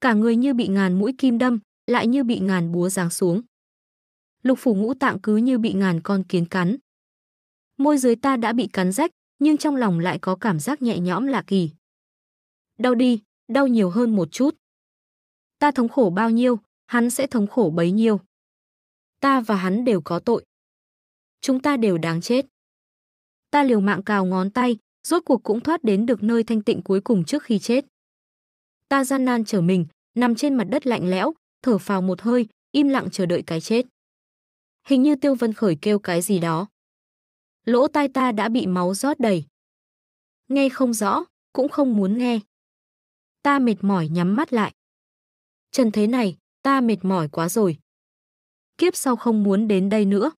A: Cả người như bị ngàn mũi kim đâm, lại như bị ngàn búa giáng xuống. Lục phủ ngũ tạng cứ như bị ngàn con kiến cắn. Môi dưới ta đã bị cắn rách, nhưng trong lòng lại có cảm giác nhẹ nhõm lạ kỳ. Đau đi, đau nhiều hơn một chút ta thống khổ bao nhiêu, hắn sẽ thống khổ bấy nhiêu. Ta và hắn đều có tội. Chúng ta đều đáng chết. Ta liều mạng cào ngón tay, rốt cuộc cũng thoát đến được nơi thanh tịnh cuối cùng trước khi chết. Ta gian nan trở mình, nằm trên mặt đất lạnh lẽo, thở phào một hơi, im lặng chờ đợi cái chết. Hình như Tiêu Vân Khởi kêu cái gì đó. Lỗ tai ta đã bị máu rót đầy. Nghe không rõ, cũng không muốn nghe. Ta mệt mỏi nhắm mắt lại. Trần thế này, ta mệt mỏi quá rồi. Kiếp sau không muốn đến đây nữa.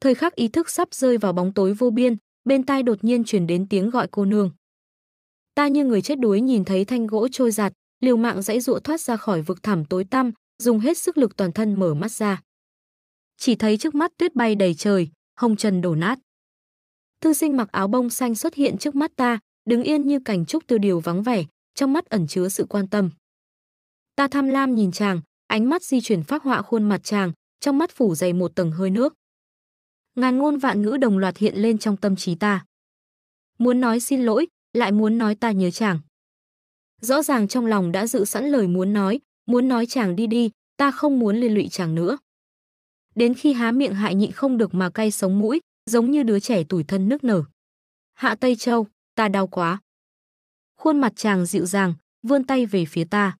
A: Thời khắc ý thức sắp rơi vào bóng tối vô biên, bên tai đột nhiên truyền đến tiếng gọi cô nương. Ta như người chết đuối nhìn thấy thanh gỗ trôi giạt, liều mạng dãy dụa thoát ra khỏi vực thẳm tối tăm, dùng hết sức lực toàn thân mở mắt ra. Chỉ thấy trước mắt tuyết bay đầy trời, hồng trần đổ nát. Thư sinh mặc áo bông xanh xuất hiện trước mắt ta, đứng yên như cành trúc tiêu điều vắng vẻ, trong mắt ẩn chứa sự quan tâm. Ta tham lam nhìn chàng, ánh mắt di chuyển phác họa khuôn mặt chàng, trong mắt phủ dày một tầng hơi nước. Ngàn ngôn vạn ngữ đồng loạt hiện lên trong tâm trí ta. Muốn nói xin lỗi, lại muốn nói ta nhớ chàng. Rõ ràng trong lòng đã dự sẵn lời muốn nói, muốn nói chàng đi đi, ta không muốn liên lụy chàng nữa. Đến khi há miệng hại nhịn không được mà cay sống mũi, giống như đứa trẻ tủi thân nước nở. Hạ Tây Châu, ta đau quá. Khuôn mặt chàng dịu dàng, vươn tay về phía ta.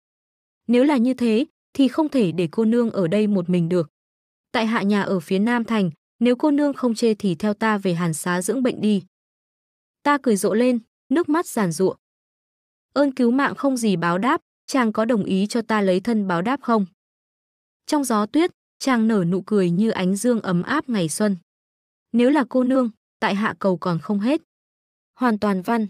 A: Nếu là như thế, thì không thể để cô nương ở đây một mình được. Tại hạ nhà ở phía Nam Thành, nếu cô nương không chê thì theo ta về hàn xá dưỡng bệnh đi. Ta cười rộ lên, nước mắt giàn rụa. Ơn cứu mạng không gì báo đáp, chàng có đồng ý cho ta lấy thân báo đáp không? Trong gió tuyết, chàng nở nụ cười như ánh dương ấm áp ngày xuân. Nếu là cô nương, tại hạ cầu còn không hết. Hoàn toàn văn.